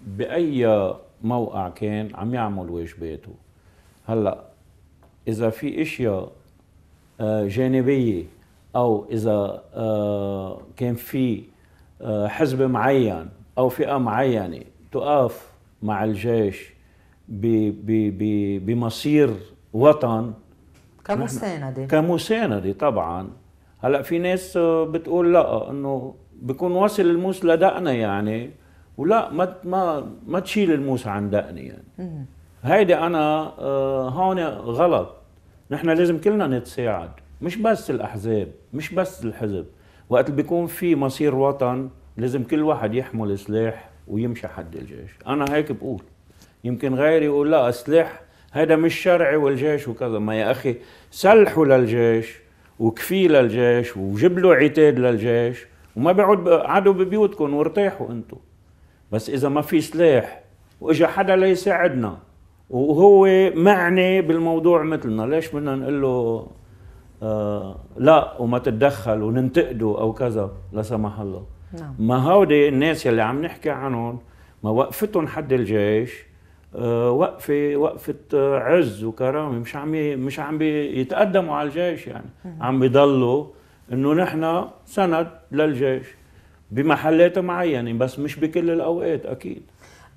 بأي موقع كان عم يعمل واجباته هلا إذا في أشياء آه، جانبية أو إذا آه، كان في آه، حزب معين أو فئة معينة تقاف مع الجيش بمصير وطن كمساندة كمساندة طبعا هلا في ناس بتقول لا انه بكون واصل الموس لدقنا يعني ولا ما ما ما تشيل الموس عن دقني يعني هيدي انا آه، هون غلط نحن لازم كلنا نتساعد مش بس الاحزاب مش بس الحزب وقت بيكون في مصير وطن لازم كل واحد يحمل سلاح ويمشي حد الجيش انا هيك بقول يمكن غيري يقول لا أسلح هذا مش شرعي والجيش وكذا ما يا أخي سلحوا للجيش وكفيه للجيش وجيب له عتاد للجيش وما بيقعد قعدوا ببيوتكم وارتاحوا انتم بس اذا ما في سلاح واجا حدا ليساعدنا وهو معني بالموضوع مثلنا ليش بدنا نقول له آه لا وما تتدخل وننتقده او كذا لا سمح الله نعم. ما هودي الناس يلي عم نحكي عنهم ما وقفتهم حد الجيش آه، وقفه وقفه آه، عز وكرامه مش عم مش عم بيتقدموا على الجيش يعني عم بيضلوا انه نحن سند للجيش بمحلات معينه بس مش بكل الاوقات اكيد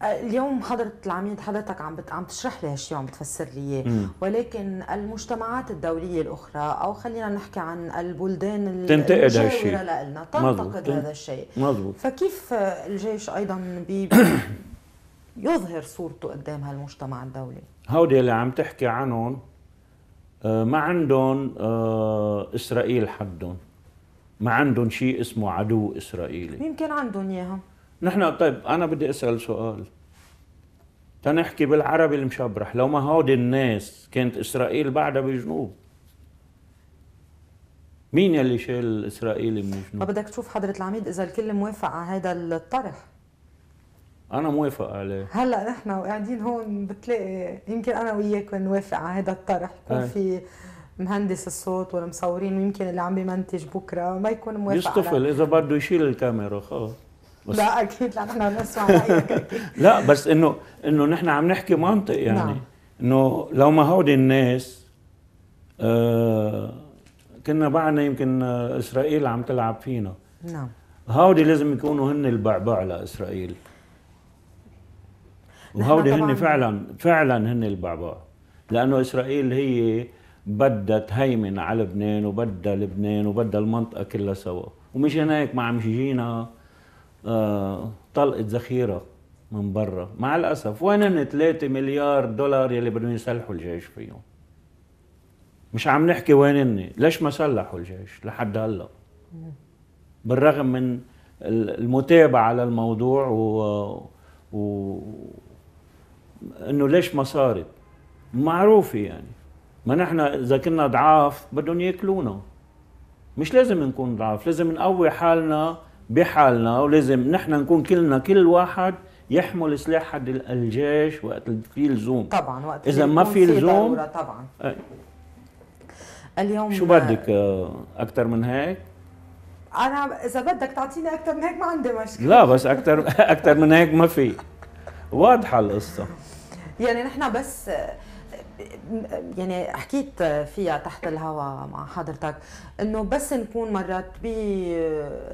آه، اليوم حضرة العميد حضرتك عم عم تشرح لي هالشيء وعم تفسر لي اياه ولكن المجتمعات الدولية الأخرى أو خلينا نحكي عن البلدان تنتقد هالشيء لنا تنتقد هذا الشيء مضبوط فكيف الجيش أيضا بي يظهر صورته قدام هالمجتمع الدولي هودي اللي عم تحكي عنهم آه، ما عندهم آه، اسرائيل حدهم ما عندهم شيء اسمه عدو اسرائيلي يمكن عندهم اياها نحن طيب انا بدي اسال سؤال تنحكي بالعربي المشبرح لو ما هودي الناس كانت اسرائيل بعدها بجنوب مين يلي شال الاسرائيلي من الجنوب؟ ما بدك تشوف حضرة العميد إذا الكل موافق على هذا الطرح انا موافق عليه هلا نحن وقاعدين هون بتلاقي يمكن انا وياك نوافق على هذا الطرح يكون إيه. في مهندس الصوت والمصورين ويمكن اللي عم بمنتج بكره ما يكون موافق يشتغل اذا بده يشيل الكاميرا خلص لا اكيد نحن نسمع رايك لا بس انه انه نحن عم نحكي منطق يعني نعم. انه لو ما هودي الناس آه كنا بعدنا يمكن اسرائيل عم تلعب فينا نعم هودي لازم يكونوا هن البعبع لاسرائيل وهودي هن فعلا فعلا هن البعبع لانه اسرائيل هي بدها تهيمن على لبنان وبدها لبنان وبدها المنطقه كلها سوا ومش هناك ما عم يجينا آه، طلقه ذخيره من برا مع الاسف وين هن 3 مليار دولار يلي بدهم يسلحوا الجيش فيهم مش عم نحكي وين هن ليش ما سلحوا الجيش لحد هلا بالرغم من المتابعه للموضوع و, و... انه ليش ما صارت معروفه يعني ما نحن اذا كنا ضعاف بدهم ياكلونا مش لازم نكون ضعاف لازم نقوي حالنا بحالنا ولازم نحن نكون كلنا كل واحد يحمل سلاح حد الجيش وقت في لزوم طبعا وقت اذا ما في لزوم طبعا اليوم شو بدك آه، اكثر من هيك انا اذا بدك تعطيني اكثر من هيك ما عندي مشكله لا بس اكثر اكثر من هيك ما في واضحه القصه يعني نحن بس يعني حكيت فيها تحت الهواء مع حضرتك انه بس نكون مرات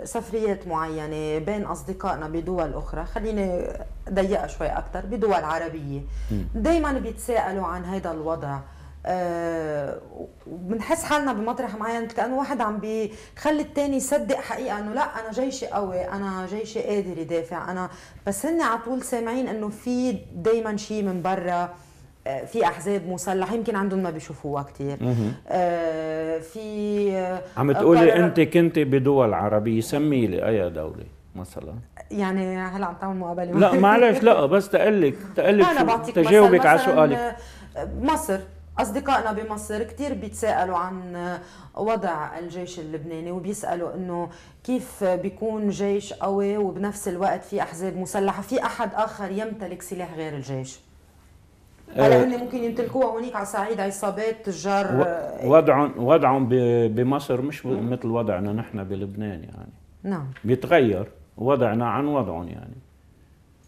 بسفريات معينه بين اصدقائنا بدول اخرى خليني ضيقها شوي اكثر بدول عربيه دائما بيتساءلوا عن هذا الوضع آه، وبنحس حالنا بمطرح معين كانه واحد عم بيخلي الثاني يصدق حقيقه انه لا انا جيشي قوي انا جيشي قادر يدافع انا بس هن على طول سامعين انه في دائما شيء من برا آه، في احزاب مسلحه يمكن عندهم ما بيشوفوها كثير آه في آه، عم تقولي انت كنت بدول عربيه سمي لي اي دوله مثلا يعني هلا عم تعمل مقابله لا معلش لا بس تقلك تقلك تجاوبك على سؤالك مصر أصدقائنا بمصر كثير بيتساءلوا عن وضع الجيش اللبناني وبيسألوا أنه كيف بيكون جيش قوي وبنفس الوقت في أحزاب مسلحة في أحد آخر يمتلك سلاح غير الجيش هلا أه، هن ممكن يمتلكوها هونيك على صعيد عصابات تجار وضعهم وضعهم بمصر مش مثل وضعنا نحن بلبنان يعني نعم بيتغير وضعنا عن وضعهم يعني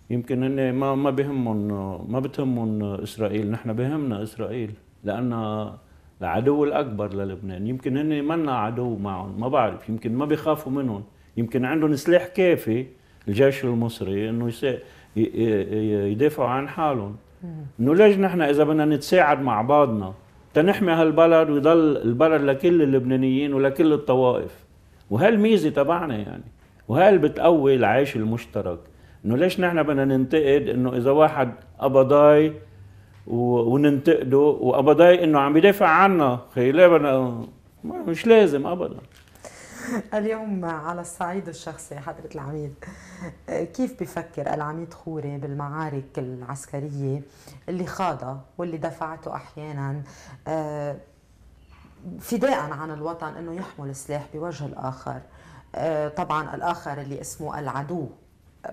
يمكن ان ما ما بهمهم ما بتهمهم اسرائيل نحن بهمنا اسرائيل لانها العدو الاكبر للبنان يمكن هن منا عدو معهم ما بعرف يمكن ما بيخافوا منهم يمكن عندهم سلاح كافي الجيش المصري انه يدافعوا عن حالهم انه ليش نحن اذا بدنا نتساعد مع بعضنا تنحمي هالبلد ويضل البلد لكل اللبنانيين ولكل الطوائف وهالميزه تبعنا يعني وهل بتقوي العيش المشترك انه ليش نحن بدنا ننتقد انه اذا واحد قبضاي وننتقده وابدا انه عم يدافع عنا خيلابنا مش لازم ابدا اليوم على الصعيد الشخصي حضرة العميد كيف بفكر العميد خوري بالمعارك العسكرية اللي خاضها واللي دفعته أحيانا آه، فداء عن الوطن أنه يحمل سلاح بوجه الآخر آه، طبعا الآخر اللي اسمه العدو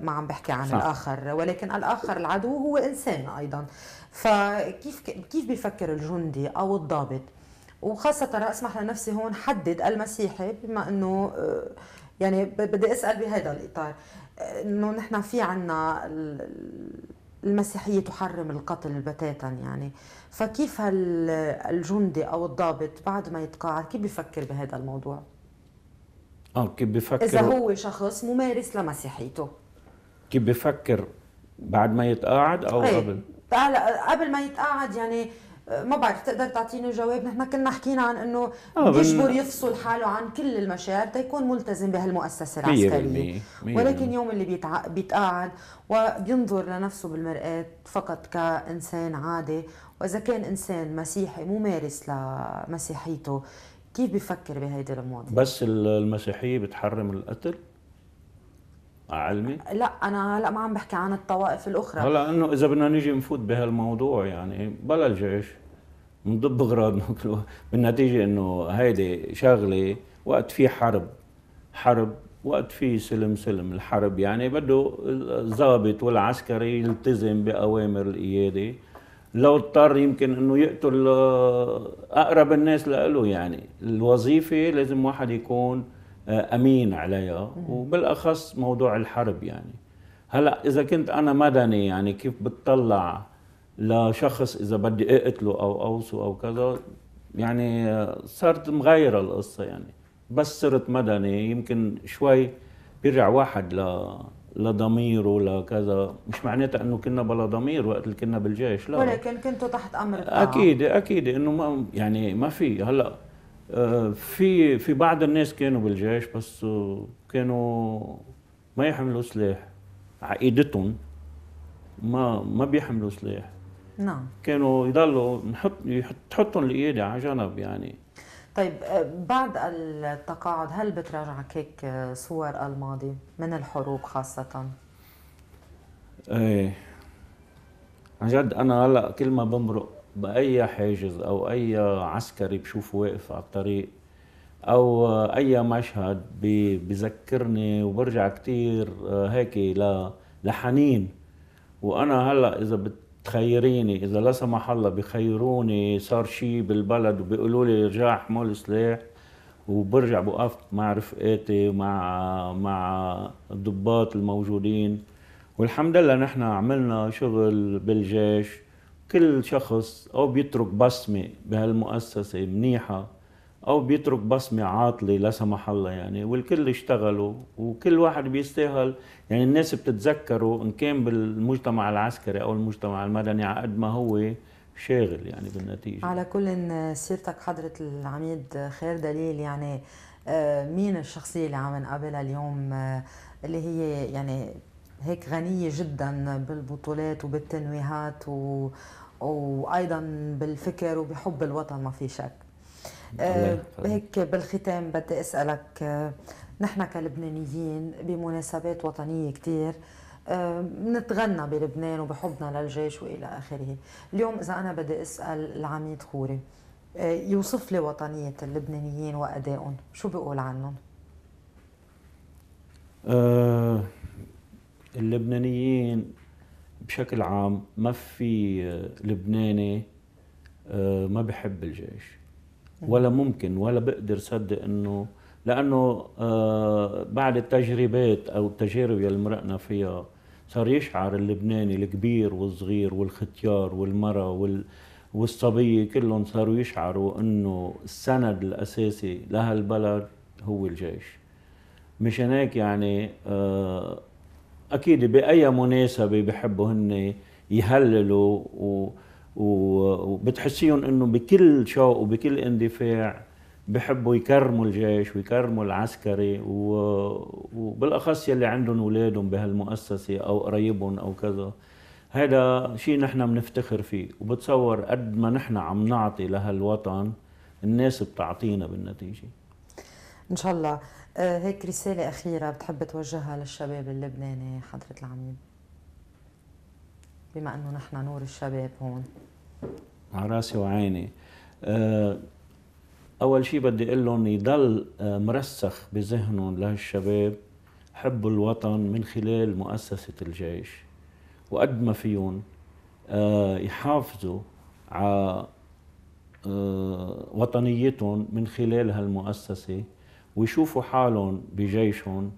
ما عم بحكي عن صح. الاخر ولكن الاخر العدو هو انسان ايضا فكيف كيف بيفكر الجندي او الضابط وخاصة اسمح لنفسي هون حدد المسيحي بما انه آه، يعني بدي اسال بهذا الاطار آه، انه نحن في عنا المسيحية تحرم القتل بتاتا يعني فكيف الجندي او الضابط بعد ما يتقاعد كيف بيفكر بهذا الموضوع؟ اه كيف بيفكر اذا هو شخص ممارس لمسيحيته كيف بفكر بعد ما يتقاعد او أيه. قبل؟ هلا قبل ما يتقاعد يعني آه، ما بعرف تقدر تعطيني جواب نحن كنا حكينا عن انه آه، يجبر يفصل حاله عن كل المشاعر تيكون ملتزم بهالمؤسسه العسكريه ولكن يوم اللي بيتع... بيتقاعد وبينظر لنفسه بالمرآة فقط كإنسان عادي وإذا كان إنسان مسيحي ممارس لمسيحيته كيف بيفكر بهيدي المواضيع؟ بس المسيحية بتحرم القتل؟ آه، علمي؟ لا انا هلا ما عم بحكي عن الطوائف الاخرى هلا انه اذا بدنا نيجي نفوت بهالموضوع يعني بلا الجيش نضب اغراضنا كله بالنتيجه انه هيدي شغله وقت في حرب حرب وقت في سلم سلم الحرب يعني بده الضابط والعسكري يلتزم باوامر القياده لو اضطر يمكن انه يقتل آه، اقرب الناس له يعني الوظيفه لازم واحد يكون آه، امين عليها وبالاخص موضوع الحرب يعني هلا اذا كنت انا مدني يعني كيف بتطلع لشخص اذا بدي اقتله او اوصه او كذا يعني صارت مغيره القصه يعني بس صرت مدني يمكن شوي بيرجع واحد ل لضميره لكذا مش معناتها انه كنا بلا ضمير وقت اللي كنا بالجيش لا ولكن كنتوا تحت امر اكيد اكيد انه ما يعني ما في هلا في في بعض الناس كانوا بالجيش بس كانوا ما يحملوا سلاح عقيدتهم ما ما بيحملوا سلاح نعم كانوا يضلوا نحط تحطهم الايادي على جنب يعني طيب آه، بعد التقاعد هل بتراجعك هيك آه، صور الماضي من الحروب خاصة؟ ايه عن جد انا هلا كل ما بمرق باي حاجز او اي عسكري بشوفه واقف على الطريق او اي مشهد بذكرني وبرجع كتير آه، هيك لحنين وانا هلا اذا بتخيريني اذا لا سمح الله بخيروني صار شيء بالبلد وبيقولوا لي رجع احمل سلاح وبرجع بوقف مع رفقاتي مع مع الضباط الموجودين والحمد لله نحن عملنا شغل بالجيش كل شخص او بيترك بصمه بهالمؤسسه منيحه او بيترك بصمه عاطله لا سمح الله يعني والكل اشتغلوا وكل واحد بيستاهل يعني الناس بتتذكره ان كان بالمجتمع العسكري او المجتمع المدني على قد ما هو شاغل يعني بالنتيجه على كل إن سيرتك حضره العميد خير دليل يعني آه، مين الشخصيه اللي عم نقابلها اليوم آه، اللي هي يعني هيك غنية جدا بالبطولات وبالتنويهات و... وأيضا بالفكر وبحب الوطن ما في شك آه هيك بالختام بدي أسألك آه نحن كلبنانيين بمناسبات وطنية كتير بنتغنى آه، بلبنان وبحبنا للجيش وإلى آخره اليوم إذا أنا بدي أسأل العميد خوري آه، يوصف لي وطنية اللبنانيين وأدائهم شو بيقول عنهم؟ أه اللبنانيين بشكل عام ما في لبناني آه، ما بحب الجيش ولا ممكن ولا بقدر صدق انه لانه آه، بعد التجربات او التجارب اللي مرقنا فيها صار يشعر اللبناني الكبير والصغير والختيار والمرأة وال والصبية كلهم صاروا يشعروا انه السند الاساسي لهالبلد هو الجيش مشان هيك يعني آه اكيد باي مناسبه بحبوا هن يهللوا و وبتحسيهم انه بكل شوق وبكل اندفاع بحبوا يكرموا الجيش ويكرموا العسكري و... وبالاخص يلي عندهم اولادهم بهالمؤسسه او قريبهم او كذا هذا شيء نحن بنفتخر فيه وبتصور قد ما نحن عم نعطي لهالوطن الناس بتعطينا بالنتيجه ان شاء الله آه، هيك رسالة أخيرة بتحب توجهها للشباب اللبناني حضرة العميد بما أنه نحن نور الشباب هون على راسي وعيني آه، أول شيء بدي أقول لهم يضل آه، مرسخ بذهنهم لهالشباب حب الوطن من خلال مؤسسة الجيش وقد ما فيهم يحافظوا على وطنيتهم من خلال هالمؤسسه ويشوفوا حالهم بجيشهم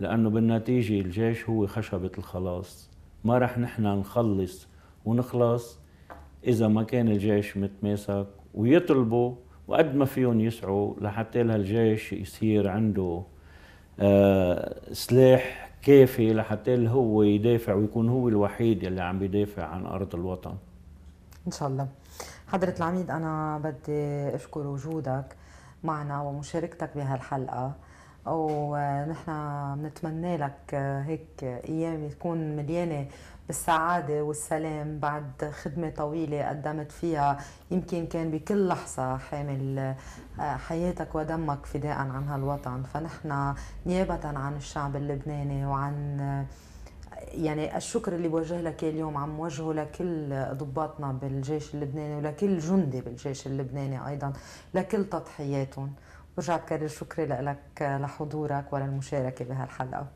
لأنه بالنتيجة الجيش هو خشبة الخلاص ما رح نحن نخلص ونخلص إذا ما كان الجيش متماسك ويطلبوا وقد ما فيهم يسعوا لحتى الجيش يصير عنده آه سلاح كافي لحتى هو يدافع ويكون هو الوحيد اللي عم بيدافع عن أرض الوطن إن شاء الله حضرة العميد أنا بدي أشكر وجودك معنا ومشاركتك بهالحلقة ونحن بنتمنى لك هيك ايام تكون مليانه بالسعاده والسلام بعد خدمه طويله قدمت فيها يمكن كان بكل لحظه حامل آه، حياتك ودمك فداء عن هالوطن فنحن نيابه عن الشعب اللبناني وعن يعني الشكر اللي بوجه لك اليوم عم وجهه لكل ضباطنا بالجيش اللبناني ولكل جندي بالجيش اللبناني ايضا لكل تضحياتهم برجع بكرر شكري لك لحضورك وللمشاركه بهالحلقه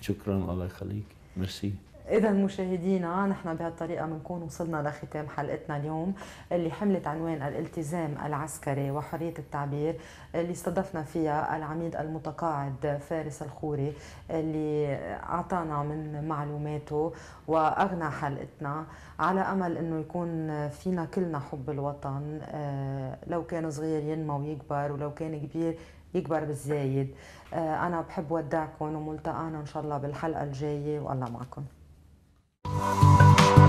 شكرا الله يخليك ميرسي إذا مشاهدينا نحن بهالطريقة بنكون وصلنا لختام حلقتنا اليوم اللي حملت عنوان الالتزام العسكري وحرية التعبير اللي استضفنا فيها العميد المتقاعد فارس الخوري اللي أعطانا من معلوماته وأغنى حلقتنا على أمل أنه يكون فينا كلنا حب الوطن آه، لو كان صغير ينمى ويكبر ولو كان كبير يكبر بالزايد آه، أنا بحب ودعكم وملتقانا إن شاء الله بالحلقة الجاية والله معكم Thank you.